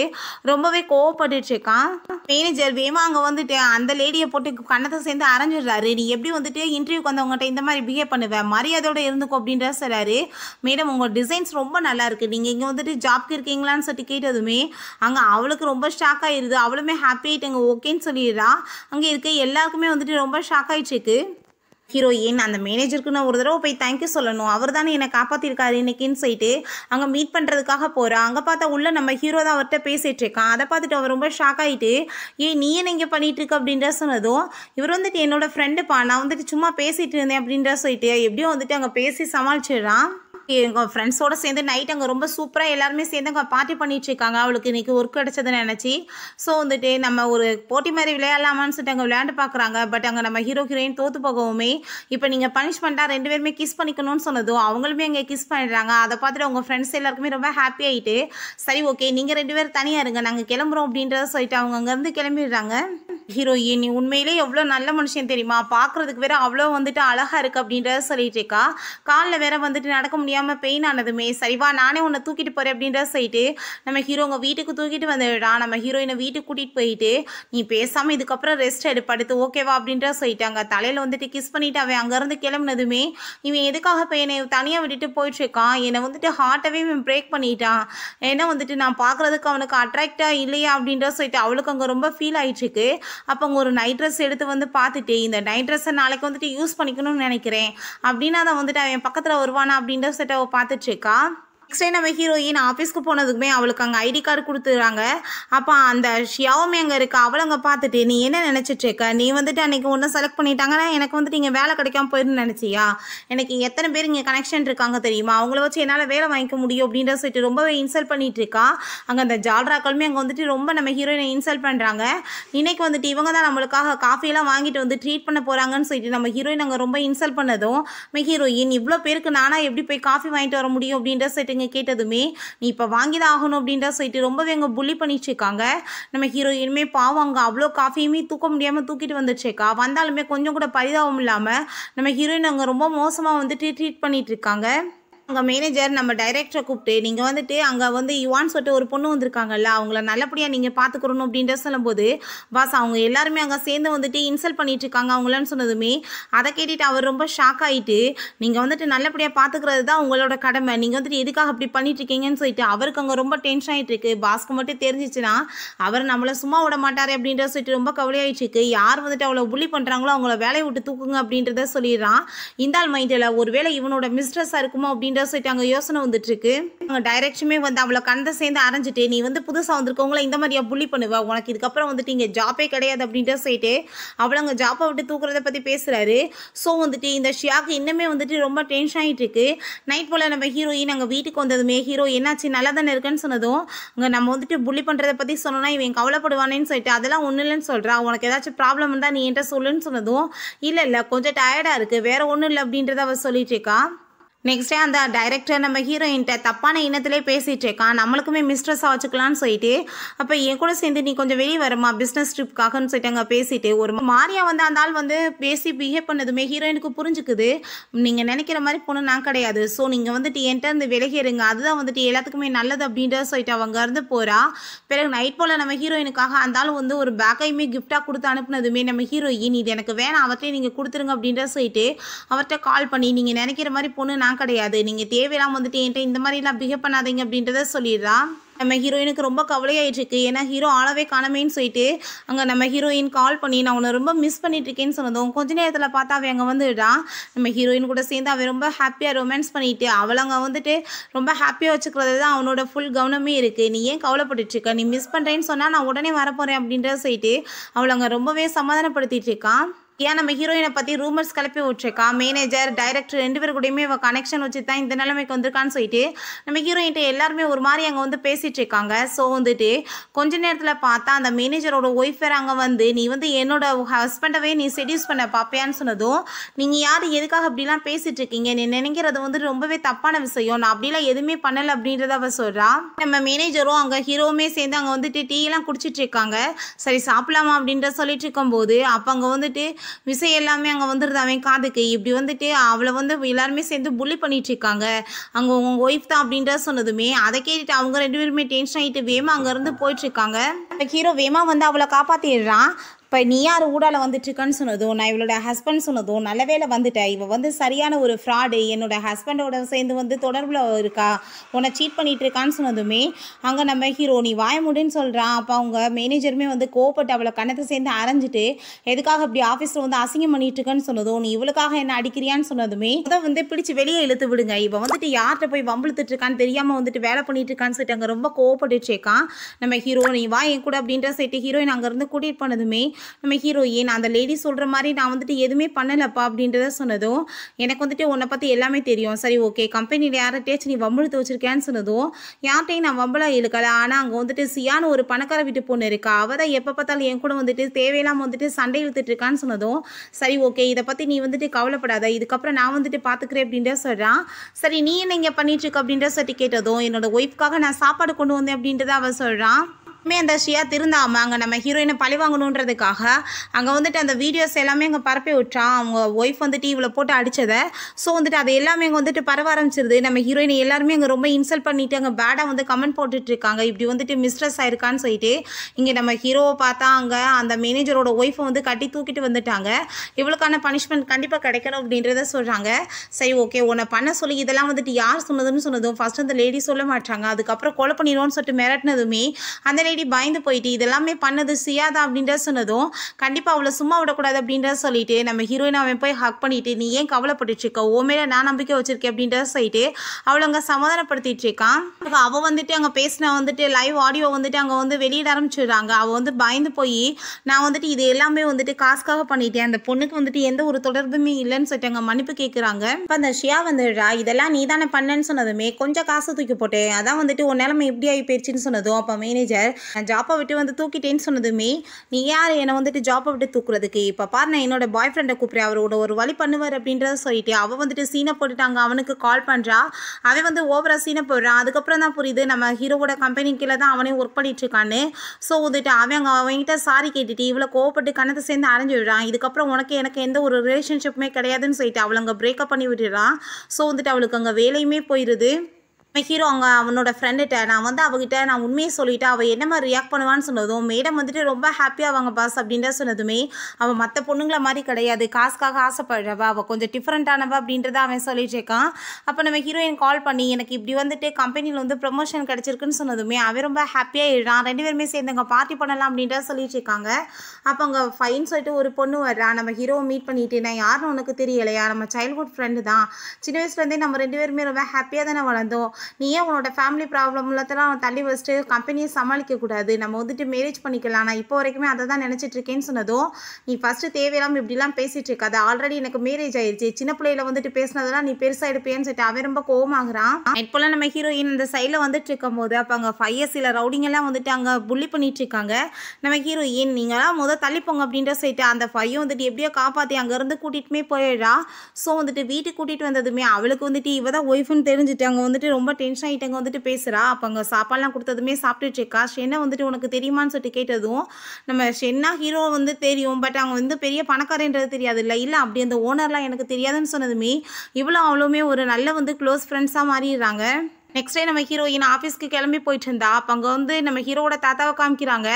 ரொம்பவே கோவப்பட்டுட்டு இருக்கான் மேனேஜர் வேமா அங்கே வந்துட்டு அந்த லேடியை போட்டு கண்ணத்தை சேர்ந்து அரைஞ்சிடுறாரு நீ எப்படி வந்துட்டு இன்டர்வியூக்கு வந்தவங்ககிட்ட இந்த மாதிரி பிஹேவ் பண்ணுவேன் மரியாதையோட இருந்துக்கும் அப்படின்ற சொல்றாரு மேடம் உங்கள் டிசைன்ஸ் ரொம்ப நல்லா இருக்குது நீங்கள் இங்கே வந்துட்டு ஜாப்க்கு இருக்கீங்களான்னு சொல்லிட்டு கேட்டதுமே அங்கே அவளுக்கு ரொம்ப ஷாக் ஆயிருது அவளுமே ஹாப்பி ஆகிட்டு ஓகேன்னு சொல்லிடுறா அங்கே இருக்க எல்லாருக்குமே வந்துட்டு ரொம்ப ஷாக் ஆயிடுச்சு ஹீரோயின் அந்த மேனேஜருக்கு நான் ஒரு தடவை போய் தேங்க்யூ சொல்லணும் அவர் தானே என்னை காப்பாற்றிருக்காரு இன்னைக்குன்னு சொல்லிட்டு அங்கே மீட் பண்ணுறதுக்காக போகிறேன் அங்கே பார்த்தா உள்ள நம்ம ஹீரோ தான் அவர்கிட்ட பேசிகிட்டு இருக்கான் அதை பார்த்துட்டு அவர் ரொம்ப ஷாக் ஆகிட்டு ஏ நீ என்ன இங்கே பண்ணிகிட்டு இருக்க அப்படின்ற சொன்னதும் இவர் வந்துட்டு என்னோடய ஃப்ரெண்டுப்பா நான் வந்துட்டு சும்மா பேசிகிட்டு இருந்தேன் அப்படின்ற சொல்லிட்டு எப்படியும் வந்துட்டு அங்கே பேசி சமாளிச்சிடுறான் எங்கள் ஃப்ரெண்ட்ஸோட சேர்ந்து நைட் அங்கே ரொம்ப சூப்பராக எல்லாருமே சேர்ந்து அங்கே பார்ட்டி பண்ணிட்டு இருக்காங்க அவளுக்கு இன்னைக்கு ஒர்க் கிடைச்சதுன்னு நினைச்சி ஸோ வந்துட்டு நம்ம ஒரு போட்டி மாதிரி விளையாடலாமான்னு சொல்லிட்டு அங்கே விளையாண்டு பார்க்குறாங்க பட் அங்கே நம்ம ஹீரோ ஹீரோயின் தோற்று போகவுமே இப்போ நீங்கள் பனிஷ்மெண்ட்டாக ரெண்டு பேருமே கிஸ் பண்ணிக்கணும்னு சொன்னதும் அவங்களுமே அங்கே கிஸ் பண்ணிடுறாங்க அதை பார்த்துட்டு உங்கள் ஃப்ரெண்ட்ஸ் எல்லாருக்குமே ரொம்ப ஹாப்பி ஆகிட்டு சரி ஓகே நீங்கள் ரெண்டு பேரும் தனியாக இருங்க நாங்கள் கிளம்புறோம் அப்படின்றத சொல்லிட்டு அவங்க அங்கேருந்து கிளம்பிடுறாங்க ஹீரோயின் நீ உண்மையிலே எவ்வளோ நல்ல மனுஷன் தெரியுமா பார்க்குறதுக்கு வேற அவ்வளோ வந்துட்டு அழகாக இருக்குது அப்படின்றத சொல்லிட்டு இருக்கா காலில் வேற வந்துட்டு நடக்க முடியாது தெரியாமல் பெயின் ஆனதுமே சரிவா நானே உன்னை தூக்கிட்டு போகிறேன் அப்படின்ற சொல்லிட்டு நம்ம உங்கள் வீட்டுக்கு தூக்கிட்டு வந்துடா நம்ம ஹீரோயினை வீட்டுக்கு கூட்டிகிட்டு போயிட்டு நீ பேசாமல் இதுக்கப்புறம் ரெஸ்ட் எடுப்படுத்து ஓகேவா அப்படின்ற சொல்லிட்டாங்க தலையில் வந்துட்டு கிஸ் பண்ணிட்டு அவன் அங்கேருந்து கிளம்புனதுமே இவன் எதுக்காக இப்போ தனியாக விட்டுட்டு போயிட்டுருக்கான் என்னை வந்துட்டு ஹார்ட்டவே இவன் பிரேக் பண்ணிட்டான் ஏன்னா வந்துட்டு நான் பார்க்குறதுக்கு அவனுக்கு அட்ராக்டாக இல்லையா அப்படின்ற சொல்லிட்டு அவளுக்கு அங்கே ரொம்ப ஃபீல் ஆகிட்டுருக்கு அப்போ அங்கே ஒரு நைட் ட்ரெஸ் எடுத்து வந்து பார்த்துட்டு இந்த நைட் ட்ரெஸ்ஸை நாளைக்கு வந்துட்டு யூஸ் பண்ணிக்கணும்னு நினைக்கிறேன் அப்படின்னா அதை வந்துட்டு அவன் பக்கத்தில் வருவானா அப்படின்ற stăteau o pată ceca, next day நம்ம ஹீரோயின் ஆஃபீஸ்க்கு போனதுக்குமே அவளுக்கு அங்கே ஐடி கார்டு கொடுத்துறாங்க அப்போ அந்த ஷியாவுமே அங்கே இருக்கா அவளங்க பார்த்துட்டு நீ என்ன நினச்சிட்டு இருக்க நீ வந்துட்டு அன்னைக்கு ஒன்றும் செலக்ட் பண்ணிட்டாங்கன்னா எனக்கு வந்துட்டு இங்கே வேலை கிடைக்காம போயிருந்து நினச்சியா எனக்கு எத்தனை பேர் இங்கே கனெக்ஷன் இருக்காங்க தெரியுமா அவங்கள வச்சு என்னால் வேலை வாங்கிக்க முடியும் அப்படின்ற சொல்லிட்டு ரொம்பவே இன்சல்ட் பண்ணிட்டு இருக்கா அங்கே அந்த ஜால்ராக்களுமே அங்கே வந்துட்டு ரொம்ப நம்ம ஹீரோயினை இன்சல்ட் பண்ணுறாங்க இன்னைக்கு வந்துட்டு இவங்க தான் நம்மளுக்காக காஃபியெல்லாம் வாங்கிட்டு வந்து ட்ரீட் பண்ண போகிறாங்கன்னு சொல்லிட்டு நம்ம ஹீரோயின் அங்கே ரொம்ப இன்சல்ட் பண்ணதும் நம்ம ஹீரோயின் இவ்வளோ பேருக்கு நானாக எப்படி போய் காஃபி வாங்கிட்டு வர முடியும் அப்படின்ற சொல்லிட்டு அப்படின்னு கேட்டதுமே நீ இப்போ வாங்கி தான் ஆகணும் அப்படின்றா சொல்லிட்டு ரொம்பவே அங்கே புள்ளி பண்ணிட்டுருக்காங்க நம்ம ஹீரோயினுமே பாவம் அங்கே அவ்வளோ காஃபியுமே தூக்க முடியாமல் தூக்கிட்டு வந்துடுச்சேக்கா வந்தாலுமே கொஞ்சம் கூட பரிதாபம் இல்லாமல் நம்ம ஹீரோயின் அங்கே ரொம்ப மோசமாக வந்துட்டு ட்ரீட் பண்ணிகிட்ருக்காங்க உங்கள் மேனேஜர் நம்ம டைரக்டரை கூப்பிட்டு நீங்கள் வந்துட்டு அங்கே வந்து யுவான் சொல்லிட்டு ஒரு பொண்ணு வந்திருக்காங்கல்ல அவங்கள நல்லபடியாக நீங்கள் பார்த்துக்கணும் அப்படின்ற சொல்லும்போது பாஸ் அவங்க எல்லாருமே அங்கே சேர்ந்து வந்துட்டு இன்சல்ட் பண்ணிட்டு இருக்காங்க அவங்களன்னு சொன்னதுமே அதை கேட்டுட்டு அவர் ரொம்ப ஷாக் ஆகிட்டு நீங்கள் வந்துட்டு நல்லபடியாக பார்த்துக்கிறது தான் உங்களோட கடமை நீங்கள் வந்துட்டு எதுக்காக அப்படி பண்ணிட்டுருக்கீங்கன்னு இருக்கீங்கன்னு சொல்லிட்டு அவருக்கு அங்கே ரொம்ப டென்ஷன் ஆகிட்டு இருக்கு பாஸ்க்கு மட்டும் தெரிஞ்சிச்சுன்னா அவர் நம்மளை சும்மா விட மாட்டார் அப்படின்ற சொல்லிட்டு ரொம்ப கவலையாயிட்டு இருக்கு யார் வந்துட்டு அவ்வளோ புள்ளி பண்ணுறாங்களோ அவங்கள வேலையை விட்டு தூக்குங்க அப்படின்றத சொல்லிடுறான் இந்தால் மைண்டில் ஒருவேளை இவனோட மிஸ்ட்ரஸாக இருக்குமோ அப்படின்னு அப்படின்ற சீட் அங்கே யோசனை வந்துட்டு இருக்கு அவங்க டைரக்ஷனே வந்து அவளை கந்த சேர்ந்து அரைஞ்சிட்டு நீ வந்து புதுசாக வந்திருக்கவங்கள இந்த மாதிரியா புள்ளி பண்ணுவா உனக்கு இதுக்கப்புறம் வந்துட்டு இங்கே ஜாப்பே கிடையாது அப்படின்ற சொல்லிட்டு அவளை அங்கே ஜாப்பை விட்டு தூக்குறதை பற்றி பேசுகிறாரு ஸோ வந்துட்டு இந்த ஷியாக்கு இன்னுமே வந்துட்டு ரொம்ப டென்ஷன் ஆகிட்டு இருக்கு நைட் போல் நம்ம ஹீரோயின் அங்கே வீட்டுக்கு வந்ததுமே ஹீரோ என்னாச்சு நல்லா தானே இருக்குன்னு சொன்னதும் அங்கே நம்ம வந்துட்டு புள்ளி பண்ணுறதை பற்றி சொன்னோன்னா இவன் கவலைப்படுவானேன்னு சொல்லிட்டு அதெல்லாம் ஒன்றும் இல்லைன்னு சொல்கிறா உனக்கு ஏதாச்சும் ப்ராப்ளம் இருந்தால் நீ என்கிட்ட சொல்லுன்னு சொன்னதும் இல்லை இல்லை கொஞ்சம் டயர்டாக இருக்குது வேறு ஒன்றும் இல்லை அப்படின்றத அவள் சொல்லிட்டு இருக்கா நெக்ஸ்ட்டே அந்த டைரக்டர் நம்ம ஹீரோயின்ட்ட தப்பான இனத்திலே பேசிகிட்டு இருக்கான் நம்மளுக்குமே மிஸ்ட்ரெஸ்ஸாக வச்சுக்கலாம்னு சொல்லிட்டு அப்போ என் கூட சேர்ந்து நீ கொஞ்சம் வெளியே வரமா பிஸ்னஸ் ட்ரிப்காகன்னு சொல்லிட்டு அங்கே பேசிட்டு ஒரு மாரியா வந்து அந்த ஆள் வந்து பேசி பிஹேவ் பண்ணதுமே ஹீரோயினுக்கு புரிஞ்சுக்குது நீங்கள் நினைக்கிற மாதிரி பொண்ணு நான் கிடையாது ஸோ நீங்கள் வந்துட்டு என்கிட்ட இருந்து விலகிடுங்க அதுதான் வந்துட்டு எல்லாத்துக்குமே நல்லது அப்படின்றத சொல்லிட்டு அவங்க இருந்து போகிறா பிறகு நைட் போல் நம்ம ஹீரோயினுக்காக அந்த ஆள் வந்து ஒரு பேக்கையுமே கிஃப்டாக கொடுத்து அனுப்புனதுமே நம்ம ஹீரோயின் இது எனக்கு வேணாம் அவர்கிட்ட நீங்கள் கொடுத்துருங்க அப்படின்றத சொல்லிட்டு அவர்கிட்ட கால் பண்ணி நீங்கள் நினைக்கிற மாதிரி பொண்ணு நான் அப்படிலாம் கிடையாது நீங்கள் தேவையெல்லாம் வந்துட்டு என்கிட்ட இந்த மாதிரிலாம் பிஹேவ் பண்ணாதீங்க அப்படின்றத சொல்லிடுறான் நம்ம ஹீரோயினுக்கு ரொம்ப கவலையாயிட்டிருக்கு ஏன்னா ஹீரோ ஆளவே காணமேன்னு சொல்லிட்டு அங்கே நம்ம ஹீரோயின் கால் பண்ணி நான் உன்னை ரொம்ப மிஸ் பண்ணிட்டுருக்கேன்னு சொன்னதும் கொஞ்ச நேரத்தில் பார்த்தா அவன் அங்கே வந்துடுறான் நம்ம ஹீரோயின் கூட சேர்ந்து அவன் ரொம்ப ஹாப்பியாக ரொமான்ஸ் பண்ணிட்டு அவளங்க அங்கே வந்துட்டு ரொம்ப ஹாப்பியாக வச்சுக்கிறது தான் அவனோட ஃபுல் கவனமே இருக்குது நீ ஏன் கவலைப்பட்டுட்ருக்க நீ மிஸ் பண்ணுறேன்னு சொன்னால் நான் உடனே வரப்போகிறேன் அப்படின்றத சொல்லிட்டு அவளை அங்கே ரொம்பவே சமாதானப்படுத்திட்டு இருக்கான் ஏன் நம்ம ஹீரோயினை பற்றி ரூமர்ஸ் கிளப்பி விட்டுருக்கா மேனேஜர் டைரக்டர் ரெண்டு பேர் கூடயுமே இவன் கனெக்ஷன் வச்சு தான் இந்த நிலைமைக்கு வந்திருக்கான்னு சொல்லிட்டு நம்ம ஹீரோயின்ட்டு எல்லாருமே ஒரு மாதிரி அங்கே வந்து பேசிகிட்டு இருக்காங்க ஸோ வந்துட்டு கொஞ்ச நேரத்தில் பார்த்தா அந்த மேனேஜரோட ஒய்ஃப் வேறு அங்கே வந்து நீ வந்து என்னோட ஹஸ்பண்டவே நீ செடியூஸ் பண்ண பார்ப்பியான்னு சொன்னதும் நீங்கள் யார் எதுக்காக அப்படிலாம் பேசிகிட்டு இருக்கீங்க நீ நினைக்கிறது வந்து ரொம்பவே தப்பான விஷயம் நான் அப்படிலாம் எதுவுமே பண்ணலை அப்படின்றத அவர் சொல்கிறா நம்ம மேனேஜரும் அங்கே ஹீரோவுமே சேர்ந்து அங்கே வந்துட்டு டீ எல்லாம் குடிச்சிட்டு இருக்காங்க சரி சாப்பிடலாமா அப்படின்ற சொல்லிட்டு இருக்கும்போது அப்போ அங்கே வந்துட்டு விசை எல்லாமே அங்கே வந்துடுது அவன் காதுக்கு இப்படி வந்துட்டு அவளை வந்து எல்லாருமே சேர்ந்து புள்ளி இருக்காங்க அங்கே உங்கள் ஒய்ஃப் தான் அப்படின்ற சொன்னதுமே அதை கேட்டுட்டு அவங்க ரெண்டு பேருமே டென்ஷன் ஆகிட்டு வேமா அங்கேருந்து போயிட்டுருக்காங்க ஹீரோ வேமா வந்து அவளை காப்பாற்றிடுறான் இப்போ நீ யார் ஊடால வந்துட்டுருக்கன்னு சொன்னதும் நான் இவளோட ஹஸ்பண்ட் சொன்னதும் நல்ல வேலை வந்துட்டேன் இவள் வந்து சரியான ஒரு ஃப்ராடு என்னோட ஹஸ்பண்டோட சேர்ந்து வந்து தொடர்பில் இருக்கா உன்னை சீட் பண்ணிகிட்டு இருக்கான்னு சொன்னதுமே அங்கே நம்ம ஹீரோ நீ வாய முடின்னு சொல்கிறான் அப்போ அவங்க மேனேஜருமே வந்து கோவப்பட்டு அவளை கணத்தை சேர்ந்து அரைஞ்சிட்டு எதுக்காக இப்படி ஆஃபீஸில் வந்து அசிங்கம் பண்ணிட்டு இருக்கேன்னு சொன்னதும் நீ இவளுக்காக என்ன அடிக்கிறியான்னு சொன்னதுமே அதை வந்து பிடிச்சி வெளியே இழுத்து விடுங்க இவள் வந்துட்டு யார்கிட்ட போய் வம்புழுத்துட்டு இருக்கான்னு தெரியாமல் வந்துட்டு வேலை பண்ணிட்டு இருக்கான்னு சொல்லிட்டு அங்கே ரொம்ப கோவப்பட்டுருச்சேக்கான் நம்ம ஹீரோ நீ வாய் என் கூட அப்படின்ற சொல்லிட்டு ஹீரோயின் அங்கேருந்து கூட்டிகிட்டு போனதுமே நம்ம ஹீரோயின் அந்த லேடி சொல்கிற மாதிரி நான் வந்துட்டு எதுவுமே பண்ணலப்பா அப்படின்றத சொன்னதும் எனக்கு வந்துட்டு உன்னை பற்றி எல்லாமே தெரியும் சரி ஓகே கம்பெனியில் யார்கிட்டயாச்சும் நீ வம்பளத்து வச்சுருக்கேன்னு சொன்னதும் யார்கிட்டையும் நான் வம்பளா இழுக்கலை ஆனால் அங்கே வந்துட்டு சியான ஒரு பணக்கார வீட்டு பொண்ணு இருக்கா அவள் தான் எப்போ பார்த்தாலும் என் கூட வந்துட்டு தேவையில்லாமல் வந்துட்டு சண்டை இழுத்துட்டு இருக்கான்னு சொன்னதும் சரி ஓகே இதை பற்றி நீ வந்துட்டு கவலைப்படாத இதுக்கப்புறம் நான் வந்துட்டு பார்த்துக்கிறேன் அப்படின்ற சொல்கிறான் சரி நீ என்ன இங்கே பண்ணிட்டுருக்கு அப்படின்ற சொல்லிட்டு கேட்டதும் என்னோட ஒய்ஃப்காக நான் சாப்பாடு கொண்டு வந்தேன் அப்படின்றத அவள் சொல்கிறான் அப்பவுமே அந்த ஷியா திருந்தாமல் அங்கே நம்ம ஹீரோயினை பழி வாங்கணுன்றதுக்காக அங்கே வந்துட்டு அந்த வீடியோஸ் எல்லாமே அங்கே பரப்பி விட்டான் அவங்க ஒய்ஃப் வந்து டிவியில் போட்டு அடித்ததை ஸோ வந்துட்டு அது எல்லாமே அங்கே வந்துட்டு பரவ ஆரம்பிச்சிருது நம்ம ஹீரோயினை எல்லாருமே அங்கே ரொம்ப இன்சல்ட் பண்ணிட்டு அங்கே பேடாக வந்து கமெண்ட் போட்டுட்ருக்காங்க இப்படி வந்துட்டு மிஸ்ட்ரஸ் ஆயிருக்கான்னு சொல்லிட்டு இங்கே நம்ம ஹீரோவை பார்த்தா அங்கே அந்த மேனேஜரோட ஒய்ஃபை வந்து கட்டி தூக்கிட்டு வந்துட்டாங்க இவ்வளோக்கான பனிஷ்மெண்ட் கண்டிப்பாக கிடைக்கணும் அப்படின்றத சொல்கிறாங்க சரி ஓகே உன்னை பண்ண சொல்லி இதெல்லாம் வந்துட்டு யார் சொன்னதுன்னு சொன்னதும் ஃபஸ்ட் அந்த லேடி சொல்ல மாட்டாங்க அதுக்கப்புறம் கொலை பண்ணிடுவோன்னு சொல்லிட்டு மிரட்டினதுமே அந்த லேடி ஆல்ரெடி பயந்து போயிட்டு இது பண்ணது சியாதா அப்படின்ற சொன்னதும் கண்டிப்பாக அவளை சும்மா விடக்கூடாது அப்படின்ற சொல்லிட்டு நம்ம ஹீரோயின் அவன் போய் ஹக் பண்ணிட்டு நீ ஏன் கவலைப்பட்டுட்டு இருக்க ஓ மேலே நான் நம்பிக்கை வச்சிருக்கேன் அப்படின்ற சொல்லிட்டு அவளை அங்கே சமாதானப்படுத்திட்டு இருக்கான் அவள் வந்துட்டு அங்கே பேசின வந்துட்டு லைவ் ஆடியோ வந்துட்டு அங்கே வந்து வெளியிட ஆரம்பிச்சிடுறாங்க அவள் வந்து பயந்து போய் நான் வந்துட்டு இது எல்லாமே வந்துட்டு காசுக்காக பண்ணிட்டேன் அந்த பொண்ணுக்கு வந்துட்டு எந்த ஒரு தொடர்புமே இல்லைன்னு சொல்லிட்டு அங்கே மன்னிப்பு கேட்குறாங்க இப்போ அந்த ஷியா வந்துடுறா இதெல்லாம் நீ தானே பண்ணேன்னு சொன்னதுமே கொஞ்சம் காசு தூக்கி போட்டேன் அதான் வந்துட்டு உன் நிலமை எப்படி ஆகி போயிடுச்சுன்னு சொன்னதும் அப்போ மேனேஜர் நான் ஜாப்பை விட்டு வந்து தூக்கிட்டேன்னு சொன்னதுமே நீ யார் என்னை வந்துட்டு ஜாப்பை விட்டு தூக்குறதுக்கு இப்போ பாரு நான் என்னோட பாய் ஃப்ரெண்டை கூப்பிட்றேன் அவரோட ஒரு வழி பண்ணுவார் அப்படின்றத சொல்லிட்டு அவள் வந்துட்டு சீனை போட்டுட்டாங்க அவனுக்கு கால் பண்ணுறா அவன் வந்து ஓவராக சீனை போடுறான் அதுக்கப்புறம் தான் புரியுது நம்ம ஹீரோவோட கம்பெனி கீழே தான் அவனே ஒர்க் பண்ணிட்டுருக்கான்னு ஸோ வந்துட்டு அவன் அங்கே அவன்கிட்ட சாரி கேட்டுட்டு இவ்வளோ கோவப்பட்டு கணத்தை சேர்ந்து அரைஞ்சு விடுறான் இதுக்கப்புறம் உனக்கு எனக்கு எந்த ஒரு ரிலேஷன்ஷிப்புமே கிடையாதுன்னு சொல்லிட்டு அவளை அங்கே பிரேக்கப் பண்ணி விட்டுறான் ஸோ வந்துட்டு அவளுக்கு அங்கே வேலையுமே போயிடுது ஹீரோ அவங்க அவனோட ஃப்ரெண்டுகிட்ட நான் வந்து அவகிட்ட நான் உண்மையை சொல்லிவிட்டு அவள் என்ன மாதிரி ரியாக்ட் பண்ணுவான்னு சொன்னதும் மேடம் வந்துட்டு ரொம்ப ஹாப்பியாக வாங்க பாஸ் அப்படின்ற சொன்னதுமே அவள் மற்ற பொண்ணுங்கள மாதிரி கிடையாது காசுக்காக ஆசைப்படுறவா அவள் கொஞ்சம் டிஃப்ரெண்ட்டானவ அப்படின்றத அவன் சொல்லிட்டு இருக்கான் அப்போ நம்ம ஹீரோயின் கால் பண்ணி எனக்கு இப்படி வந்துட்டு கம்பெனியில் வந்து ப்ரொமோஷன் கிடச்சிருக்குன்னு சொன்னதுமே அவன் ரொம்ப ஹாப்பியாக எழுறான் ரெண்டு பேருமே சேர்ந்து அங்கே பார்ட்டி பண்ணலாம் அப்படின்ற சொல்லிட்டு இருக்காங்க அப்போ அங்கே ஃபைன் சொல்லிட்டு ஒரு பொண்ணு வர்றான் நம்ம ஹீரோவை மீட் பண்ணிட்டு நான் யாருன்னு உனக்கு தெரியலையா நம்ம சைல்ட்ஹுட் ஃப்ரெண்டு தான் சின்ன வயசுலேருந்தே நம்ம ரெண்டு பேருமே ரொம்ப ஹாப்பியாக தானே வளர்ந்தோம் நீ ஏன் உன்னோட ஃபேமிலி ப்ராப்ளம் அவன் தள்ளி வச்சுட்டு கம்பெனியை கூடாது நம்ம வந்துட்டு மேரேஜ் பண்ணிக்கலாம் நான் இப்போ வரைக்குமே அதை தான் நினச்சிட்டு இருக்கேன்னு சொன்னதும் நீ ஃபஸ்ட்டு தேவையில்லாமல் இப்படிலாம் பேசிகிட்டு இருக்காது ஆல்ரெடி எனக்கு மேரேஜ் ஆயிடுச்சு சின்ன பிள்ளையில வந்துட்டு பேசினதெல்லாம் நீ பெருசாக எடுப்பேன்னு சொல்லிட்டு அவன் ரொம்ப கோவமாகறான் இப்போ நம்ம ஹீரோயின் இந்த சைடில் வந்துட்டு இருக்கும் போது அப்போ அங்கே ஃபைவ் இயர்ஸ் சில ரவுடிங்கெல்லாம் வந்துட்டு அங்கே புள்ளி பண்ணிட்டு இருக்காங்க நம்ம ஹீரோயின் நீங்களாம் முதல் தள்ளிப்போங்க அப்படின்ற சொல்லிட்டு அந்த ஃபையும் வந்துட்டு எப்படியோ காப்பாற்றி அங்கேருந்து கூட்டிகிட்டுமே போயிடுறா ஸோ வந்துட்டு வீட்டுக்கு கூட்டிகிட்டு வந்ததுமே அவளுக்கு வந்துட்டு இவ தான் ஒய்ஃப்னு தெரிஞ்சுட்டு அங்கே வந்துட்டு ரொம்ப டென்ஷன் ஆகிட்டங்க வந்துட்டு பேசுகிறா அப்போ அங்கே சாப்பாடுலாம் கொடுத்ததுமே சாப்பிட்டுட்டு இருக்கா ஷென்னா வந்துட்டு உனக்கு தெரியுமான்னு சொல்லிட்டு கேட்டதும் நம்ம ஷென்னா ஹீரோ வந்து தெரியும் பட் அவங்க வந்து பெரிய பணக்காரன்றது தெரியாது இல்லை இல்லை அப்படி அந்த ஓனர்லாம் எனக்கு தெரியாதுன்னு சொன்னதுமே இவ்வளோ அவ்வளோமே ஒரு நல்ல வந்து க்ளோஸ் ஃப்ரெண்ட்ஸாக மாறிடுறாங்க நெக்ஸ்ட் டே நம்ம ஹீரோயின் ஆஃபீஸ்க்கு கிளம்பி போயிட்டு இருந்தா அப்போ அங்கே வந்து நம்ம ஹீரோவோட தாத்தாவை காமிக்கிறாங்க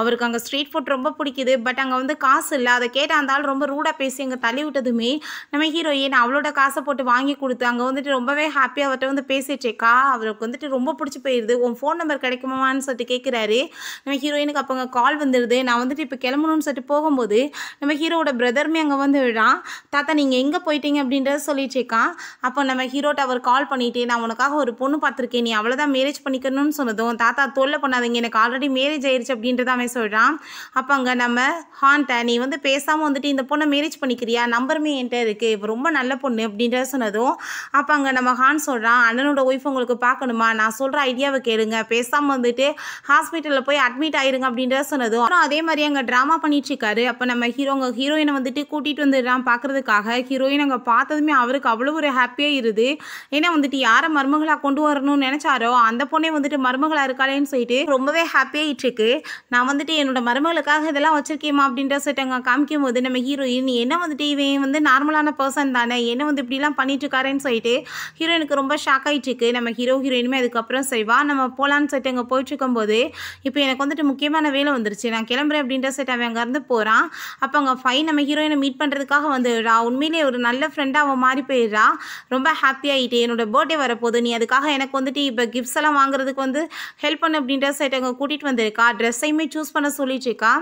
அவருக்கு அங்கே ஸ்ட்ரீட் ஃபுட் ரொம்ப பிடிக்குது பட் அங்கே வந்து காசு இல்லை அதை கேட்டால் இருந்தாலும் ரொம்ப ரூடாக பேசி அங்கே தள்ளி விட்டதுமே நம்ம ஹீரோயின் அவளோட காசை போட்டு வாங்கி கொடுத்து அங்கே வந்துட்டு ரொம்பவே ஹாப்பியாக அவர்கிட்ட வந்து பேசிட்டேக்கா அவருக்கு வந்துட்டு ரொம்ப பிடிச்சி போயிடுது உன் ஃபோன் நம்பர் கிடைக்குமான்னு சொல்லிட்டு கேட்குறாரு நம்ம ஹீரோயினுக்கு அப்போ அங்கே கால் வந்துடுது நான் வந்துட்டு இப்போ கிளம்பணும்னு சொல்லிட்டு போகும்போது நம்ம ஹீரோவோட பிரதருமே அங்கே வந்து விழான் தாத்தா நீங்கள் எங்கே போயிட்டீங்க அப்படின்றத சொல்லிட்டு இருக்கான் அப்போ நம்ம ஹீரோட்ட அவர் கால் பண்ணிவிட்டு நான் உனக்காக ஒரு பொண்ணு பார்த்துருக்கேன் நீ அவ்வளோதான் மேரேஜ் பண்ணிக்கணும்னு சொன்னதும் தாத்தா தொல்லை பண்ணாதீங்க எனக்கு ஆல்ரெடி மேரேஜ் ஆயிடுச்சு அப்படின்றத அவன் சொல்கிறான் அப்போ அங்கே நம்ம ஹான்ட்ட நீ வந்து பேசாமல் வந்துட்டு இந்த பொண்ணை மேரேஜ் பண்ணிக்கிறியா நம்பருமே என்கிட்ட இருக்குது இப்போ ரொம்ப நல்ல பொண்ணு அப்படின்றத சொன்னதும் அப்போ அங்கே நம்ம ஹான் சொல்கிறான் அண்ணனோட ஒய்ஃப் உங்களுக்கு பார்க்கணுமா நான் சொல்கிற ஐடியாவை கேளுங்க பேசாமல் வந்துட்டு ஹாஸ்பிட்டலில் போய் அட்மிட் ஆயிருங்க அப்படின்றத சொன்னதும் அப்புறம் அதே மாதிரி அங்கே ட்ராமா பண்ணிட்டுருக்காரு அப்போ நம்ம ஹீரோங்க ஹீரோயினை வந்துட்டு கூட்டிகிட்டு வந்துடுறான் பார்க்குறதுக்காக ஹீரோயின் அங்கே பார்த்ததுமே அவருக்கு அவ்வளோ ஒரு ஹாப்பியாக இருது ஏன்னா வந்துட்டு யாரை மருமகளாக கொண்டு வர வரணும்னு நினச்சாரோ அந்த பொண்ணே வந்துட்டு மருமகளாக இருக்காளேன்னு சொல்லிட்டு ரொம்பவே ஹாப்பியாகிட்டு இருக்கு நான் வந்துட்டு என்னோட மருமகளுக்காக இதெல்லாம் வச்சிருக்கேமா அப்படின்ற சொல்லிட்டு அங்க காமிக்கும் போது நம்ம ஹீரோயின் என்ன வந்துட்டு இவன் வந்து நார்மலான பர்சன் தானே என்ன வந்து இப்படிலாம் பண்ணிட்டு இருக்காருன்னு சொல்லிட்டு ஹீரோயினுக்கு ரொம்ப ஷாக் ஆகிட்டு இருக்கு நம்ம ஹீரோ ஹீரோயினுமே அதுக்கப்புறம் சரிவா நம்ம போகலான்னு சொல்லிட்டு அங்கே போயிட்டுருக்கும் போது இப்போ எனக்கு வந்துட்டு முக்கியமான வேலை வந்துருச்சு நான் கிளம்புறேன் அப்படின்ற சொல்லிட்டு அவன் அங்கேருந்து போகிறான் அப்போ அங்கே ஃபைன் நம்ம ஹீரோயினை மீட் பண்ணுறதுக்காக வந்துடுறா உண்மையிலேயே ஒரு நல்ல ஃப்ரெண்டாக அவன் மாறி போயிடுறா ரொம்ப ஆயிட்டு என்னோட பர்த்டே வரப்போது நீ அதுக்காக எனக்கு எனக்கு வந்துட்டு இப்போ கிஃப்ட்ஸ் எல்லாம் வாங்குறதுக்கு வந்து ஹெல்ப் பண்ணு அப்படின்ற சைட் அங்கே கூட்டிகிட்டு வந்திருக்கா ட்ரெஸ்ஸையுமே சூஸ் பண்ண சொல்லிட்டுருக்கா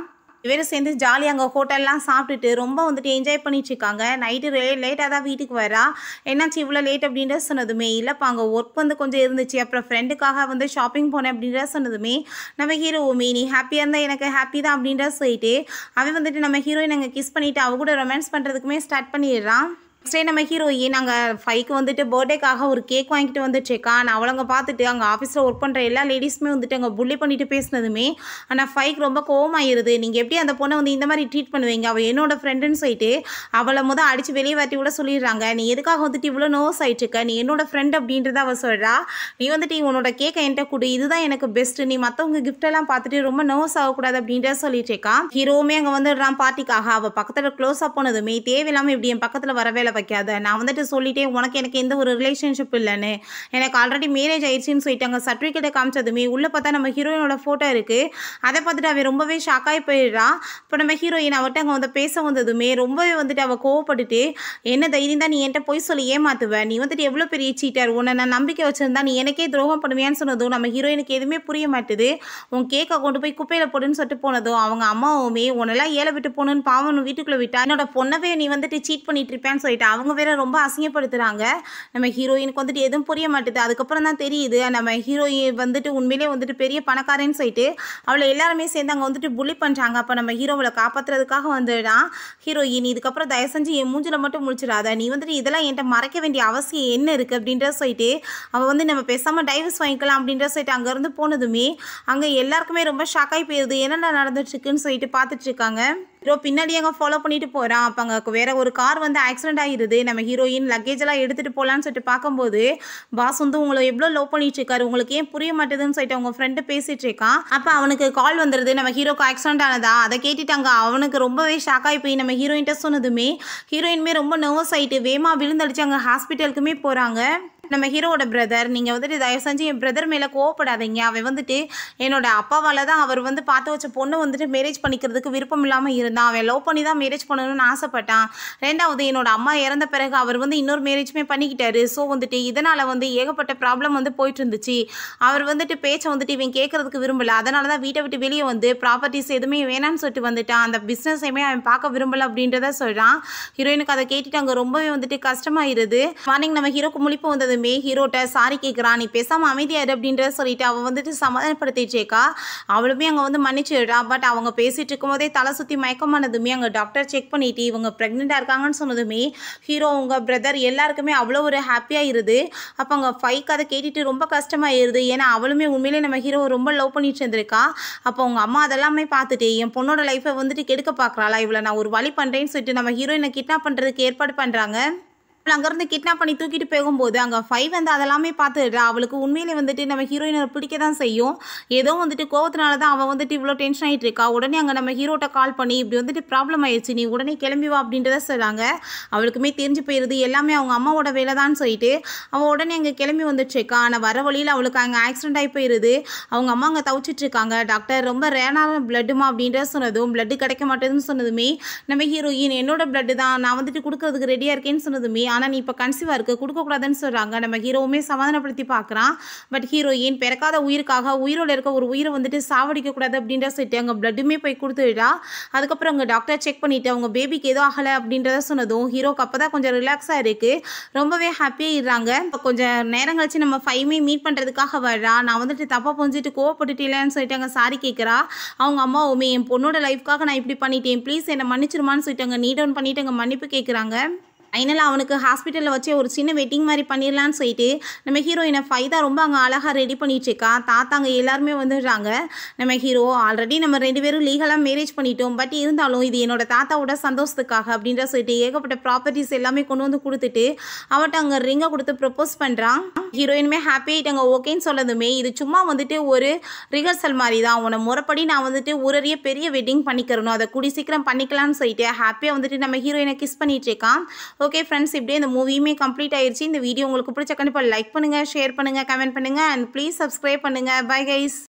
இவரும் சேர்ந்து ஜாலியாக அங்கே ஹோட்டல்லாம் சாப்பிட்டுட்டு ரொம்ப வந்துட்டு என்ஜாய் பண்ணிட்டுருக்காங்க நைட்டு ரே லேட்டாக தான் வீட்டுக்கு வரா என்னாச்சு இவ்வளோ லேட் அப்படின்ற சொன்னதுமே இல்லைப்பா அங்கே ஒர்க் வந்து கொஞ்சம் இருந்துச்சு அப்புறம் ஃப்ரெண்டுக்காக வந்து ஷாப்பிங் போனேன் அப்படின்ற சொன்னதுமே நம்ம ஹீரோவுமே நீ ஹாப்பியாக இருந்தால் எனக்கு ஹாப்பி தான் அப்படின்ற சொல்லிட்டு அவன் வந்துட்டு நம்ம ஹீரோயின் அங்கே கிஸ் பண்ணிவிட்டு அவ கூட ரொமான்ஸ் பண்ணுறதுக்குமே ஸ்டார்ட் பண்ணிடுறான் சரி நம்ம ஹீரோயின் அங்கே ஃபைவ்க்கு வந்துட்டு பர்த்டேக்காக ஒரு கேக் வாங்கிட்டு வந்துட்டுருக்கா நான் அவளங்க பார்த்துட்டு அங்கே ஆஃபீஸில் ஒர்க் பண்ணுற எல்லா லேடிஸுமே வந்துட்டு அங்கே புள்ளி பண்ணிட்டு பேசினதுமே ஆனால் ஃபைவ்க்கு ரொம்ப கோவமாயிருது நீங்கள் எப்படி அந்த பொண்ணை வந்து இந்த மாதிரி ட்ரீட் பண்ணுவீங்க அவள் என்னோட ஃப்ரெண்டுன்னு சொல்லிட்டு அவளை முதல் அடித்து வெளியே வாட்டி கூட சொல்லிடுறாங்க நீ எதுக்காக வந்துட்டு இவ்வளோ நோஸ் ஆகிட்டு இருக்க நீ என்னோட ஃப்ரெண்ட் அப்படின்றத அவள் சொல்கிறா நீ வந்துட்டு உன்னோட கேக்கை என்கிட்ட கொடு இதுதான் எனக்கு பெஸ்ட்டு நீ மற்றவங்க கிஃப்டெல்லாம் பார்த்துட்டு ரொம்ப நோஸ் ஆகக்கூடாது அப்படின்றத சொல்லிட்டு இருக்கான் ஹீரோவுமே அங்கே வந்துடுறான் பார்ட்டிக்காக அவள் பக்கத்தில் க்ளோஸ் அப் போனதுமே தேவையில்லாமல் இப்படி என் பக்கத்தில் வரவே வைக்காத நான் வந்துட்டு சொல்லிட்டே உனக்கு எனக்கு எந்த ஒரு ரிலேஷன்ஷிப் இல்லைன்னு எனக்கு ஆல்ரெடி மேரேஜ் ஆயிடுச்சுன்னு அங்கே சர்டிஃபிகேட்டை காமிச்சதுமே உள்ளே பார்த்தா நம்ம ஹீரோயினோட ஃபோட்டோ இருக்குது அதை பார்த்துட்டு அவன் ரொம்பவே ஷாக் ஆகி போயிடுறா இப்போ நம்ம ஹீரோயின் அவர்கிட்ட அங்கே வந்து பேச வந்ததுமே ரொம்பவே வந்துட்டு அவள் கோவப்பட்டுட்டு என்ன தைரியம் தான் நீ என்கிட்ட போய் சொல்லி ஏமாத்துவ நீ வந்துட்டு எவ்வளோ பெரிய சீட்டார் உன்னை நான் நம்பிக்கை வச்சுருந்தா நீ எனக்கே துரோகம் பண்ணுவியான்னு சொன்னதும் நம்ம ஹீரோயினுக்கு எதுவுமே புரிய மாட்டுது உன் கேக்கை கொண்டு போய் குப்பையில் போடுன்னு சொல்லிட்டு போனதும் அவங்க அம்மாவுமே உன்னெல்லாம் ஏழை விட்டு போகணுன்னு பாவம் வீட்டுக்குள்ளே விட்டா என்னோட பொண்ணவே நீ வந்துட்டு சீட் பண்ணிட்டு இருப்பேன்னு சொல்லிட்டு சொல்லிட்டு அவங்க வேற ரொம்ப அசிங்கப்படுத்துகிறாங்க நம்ம ஹீரோயினுக்கு வந்துட்டு எதுவும் புரிய மாட்டேது அதுக்கப்புறம் தான் தெரியுது நம்ம ஹீரோயின் வந்துட்டு உண்மையிலே வந்துட்டு பெரிய பணக்காரன்னு சொல்லிட்டு அவளை எல்லாருமே சேர்ந்து அங்கே வந்துட்டு புள்ளி பண்ணுறாங்க அப்போ நம்ம ஹீரோவளை காப்பாற்றுறதுக்காக வந்துடுறான் ஹீரோயின் இதுக்கப்புறம் தயவு செஞ்சு என் மூஞ்சில் மட்டும் முடிச்சிடாத நீ வந்துட்டு இதெல்லாம் என்கிட்ட மறைக்க வேண்டிய அவசியம் என்ன இருக்குது அப்படின்ற சொல்லிட்டு அவள் வந்து நம்ம பேசாமல் டைவர்ஸ் வாங்கிக்கலாம் அப்படின்ற சொல்லிட்டு அங்கேருந்து போனதுமே அங்கே எல்லாருக்குமே ரொம்ப ஷாக்காகி போயிடுது என்னென்ன நடந்துட்டுருக்குன்னு சொல்லிட்டு பார்த்துட்ருக்காங்க ஹீரோ பின்னாடி அங்கே ஃபாலோ பண்ணிட்டு போகிறான் அப்போ அங்கே வேற ஒரு கார் வந்து ஆக்சிடென்ட் ஆகிடுது நம்ம ஹீரோயின் லக்கேஜ் எல்லாம் எடுத்துகிட்டு போகலான்னு சொல்லிட்டு பார்க்கும்போது பாஸ் வந்து உங்களை எவ்வளோ லோ பண்ணிட்டு இருக்காரு உங்களுக்கு ஏன் புரிய மாட்டேதுன்னு சொல்லிட்டு அவங்க ஃப்ரெண்டு பேசிட்டு இருக்கான் அப்போ அவனுக்கு கால் வந்துடுது நம்ம ஹீரோக்கு ஆக்சிடென்ட் ஆனதா அதை கேட்டுட்டாங்க அவனுக்கு ரொம்பவே ஷாக் ஆகி போய் நம்ம ஹீரோயின்ட்ட சொன்னதுமே ஹீரோயின்மே ரொம்ப நர்வஸ் ஆகிட்டு வேமா விழுந்தடிச்சு அங்கே ஹாஸ்பிட்டலுக்குமே போகிறாங்க நம்ம ஹீரோட பிரதர் நீங்கள் வந்துட்டு தயவு செஞ்சு என் பிரதர் மேலே கோவப்படாதீங்க அவன் வந்துட்டு என்னோட அப்பாவால் தான் அவர் வந்து பார்த்து வச்ச பொண்ணு வந்துட்டு மேரேஜ் பண்ணிக்கிறதுக்கு விருப்பம் இல்லாமல் இருந்தான் அவன் லவ் பண்ணி தான் மேரேஜ் பண்ணணும்னு ஆசைப்பட்டான் ரெண்டாவது என்னோட அம்மா இறந்த பிறகு அவர் வந்து இன்னொரு மேரேஜுமே பண்ணிக்கிட்டாரு ஸோ வந்துட்டு இதனால் வந்து ஏகப்பட்ட ப்ராப்ளம் வந்து போயிட்டு இருந்துச்சு அவர் வந்துட்டு பேச்சை வந்துட்டு இவன் கேட்குறதுக்கு விரும்பல அதனால தான் வீட்டை விட்டு வெளியே வந்து ப்ராப்பர்ட்டிஸ் எதுவுமே வேணாம்னு சொல்லிட்டு வந்துட்டான் அந்த பிஸ்னஸையுமே அவன் பார்க்க விரும்பலை அப்படின்றத சொல்கிறான் ஹீரோயினுக்கு அதை கேட்டுட்டு அங்கே ரொம்பவே வந்துட்டு கஷ்டமாயிருது மார்னிங் நம்ம ஹீரோக்கு முழிப்பு வந்தது சொன்னதுமே ஹீரோட்ட சாரி கேட்குறா நீ பேசாமல் அமைதியாரு அப்படின்ற சொல்லிட்டு அவள் வந்துட்டு சமாதானப்படுத்திச்சேக்கா அவளுமே அங்கே வந்து மன்னிச்சிடுறா பட் அவங்க பேசிகிட்டு இருக்கும்போதே தலை சுற்றி மயக்கமானதுமே அங்கே டாக்டர் செக் பண்ணிட்டு இவங்க ப்ரெக்னெண்ட்டாக இருக்காங்கன்னு சொன்னதுமே ஹீரோ உங்கள் பிரதர் எல்லாருக்குமே அவ்வளோ ஒரு ஹாப்பியாக இருது அப்போ அங்கே ஃபைவ் கதை கேட்டுட்டு ரொம்ப கஷ்டமாக ஏன்னா அவளுமே உண்மையிலே நம்ம ஹீரோவை ரொம்ப லவ் பண்ணிட்டு இருந்திருக்கா அப்போ அவங்க அம்மா அதெல்லாமே பார்த்துட்டு என் பொண்ணோட லைஃப்பை வந்துட்டு கெடுக்க பார்க்குறாளா இவ்வளோ நான் ஒரு வழி பண்ணுறேன்னு சொல்லிட்டு நம்ம ஹீரோயினை கிட்னாப் பண்ணுறதுக்கு ஏற்பாடு பண்ணுறாங்க அங்கேருந்து கிட்னாப் பண்ணி தூக்கிட்டு போகும்போது அங்கே ஃபைவ் வந்து அதெல்லாமே பார்த்துடுறா அவளுக்கு உண்மையிலே வந்துட்டு நம்ம ஹீரோயினை பிடிக்க தான் செய்யும் ஏதோ வந்துட்டு கோவத்தினால தான் அவள் வந்துட்டு இவ்வளோ டென்ஷன் ஆகிட்டு இருக்கா உடனே அங்கே நம்ம ஹீரோட்ட கால் பண்ணி இப்படி வந்துட்டு ப்ராப்ளம் ஆயிடுச்சு நீ உடனே கிளம்பி வா அப்படின்றத சொல்கிறாங்க அவளுக்குமே தெரிஞ்சு போயிடுது எல்லாமே அவங்க அம்மாவோட வேலை தான் சொல்லிட்டு அவள் உடனே அங்கே கிளம்பி வந்துட்டுருக்கா ஆனால் வர வழியில் அவளுக்கு அங்கே ஆக்சிடென்ட் ஆகி போயிடுது அவங்க அம்மா அங்கே தவிச்சிட்ருக்காங்க டாக்டர் ரொம்ப ரேனான பிளட்டுமா அப்படின்றத சொன்னதும் பிளட்டு கிடைக்க மாட்டேதுன்னு சொன்னதுமே நம்ம ஹீரோயின் என்னோட பிளட்டு தான் நான் வந்துட்டு கொடுக்கறதுக்கு ரெடியாக இருக்கேன்னு சொன்னதுமே ஆனால் நீ இப்போ கன்சீவாக இருக்குது கொடுக்கக்கூடாதுன்னு சொல்கிறாங்க நம்ம ஹீரோவுமே சமாதானப்படுத்தி பார்க்குறான் பட் ஹீரோயின் பிறக்காத உயிருக்காக உயிரோடு இருக்க ஒரு உயிரை வந்துட்டு சாவடிக்கக்கூடாது அப்படின்றத சொல்லிட்டு அங்கே பிளட்டுமே போய் கொடுத்துட்டா அதுக்கப்புறம் அங்கே டாக்டர் செக் பண்ணிவிட்டு அவங்க பேபிக்கு எதுவும் ஆகலை அப்படின்றத சொன்னதும் ஹீரோக்கு அப்போ தான் கொஞ்சம் ரிலாக்ஸாக இருக்குது ரொம்பவே ஹாப்பியாக இருறாங்க இப்போ கொஞ்சம் நேரம் கழிச்சு நம்ம ஃபைமே மீட் பண்ணுறதுக்காக வர்றா நான் வந்துட்டு தப்பாக புரிஞ்சுட்டு கோவப்பட்டுட்டேன்னு சொல்லிட்டு அங்கே சாரி கேட்குறா அவங்க அம்மா உமே என் பொண்ணோட லைஃப்க்காக நான் இப்படி பண்ணிட்டேன் ப்ளீஸ் என்னை மன்னிச்சிருமான்னு சொல்லிட்டு அங்கே நீ டவுன் பண்ணிவிட்டு அங்கே மன்னிப்பு கேட்குறாங்க அதனால் அவனுக்கு ஹாஸ்பிட்டலில் வச்சு ஒரு சின்ன வெட்டிங் மாதிரி பண்ணிடலான்னு சொல்லிட்டு நம்ம ஹீரோயினை ஃபைதா ரொம்ப அங்கே அழகாக ரெடி இருக்கா தாத்தாங்க எல்லாருமே வந்துடுறாங்க நம்ம ஹீரோ ஆல்ரெடி நம்ம ரெண்டு பேரும் லீகலாக மேரேஜ் பண்ணிட்டோம் பட் இருந்தாலும் இது என்னோட தாத்தாவோட சந்தோஷத்துக்காக அப்படின்ற சொல்லிட்டு ஏகப்பட்ட ப்ராப்பர்ட்டிஸ் எல்லாமே கொண்டு வந்து கொடுத்துட்டு அவட்ட அங்கே ரிங்கை கொடுத்து ப்ரப்போஸ் பண்ணுறான் ஹீரோயினுமே ஹாப்பி அங்கே ஓகேன்னு சொன்னதுமே இது சும்மா வந்துட்டு ஒரு ரிஹர்சல் மாதிரி தான் உன முறைப்படி நான் வந்துட்டு ஒரே பெரிய வெட்டிங் பண்ணிக்கிறணும் அதை கூடி சீக்கிரம் பண்ணிக்கலாம்னு சொல்லிட்டு ஹாப்பியாக வந்துட்டு நம்ம ஹீரோயினை கிஸ் இருக்கான் ஓகே ஃப்ரெண்ட்ஸ் இப்படியே இந்த மூவியுமே கம்ப்ளீட் ஆயிடுச்சு இந்த வீடியோ உங்களுக்கு பிடிச்ச கண்டிப்பாக லைக் பண்ணுங்கள் ஷேர் பண்ணுங்கள் கமெண்ட் பண்ணுங்கள் அண்ட் ப்ளீஸ் சப்ஸ்கிரைப் பண்ணுங்கள் பை கைஸ்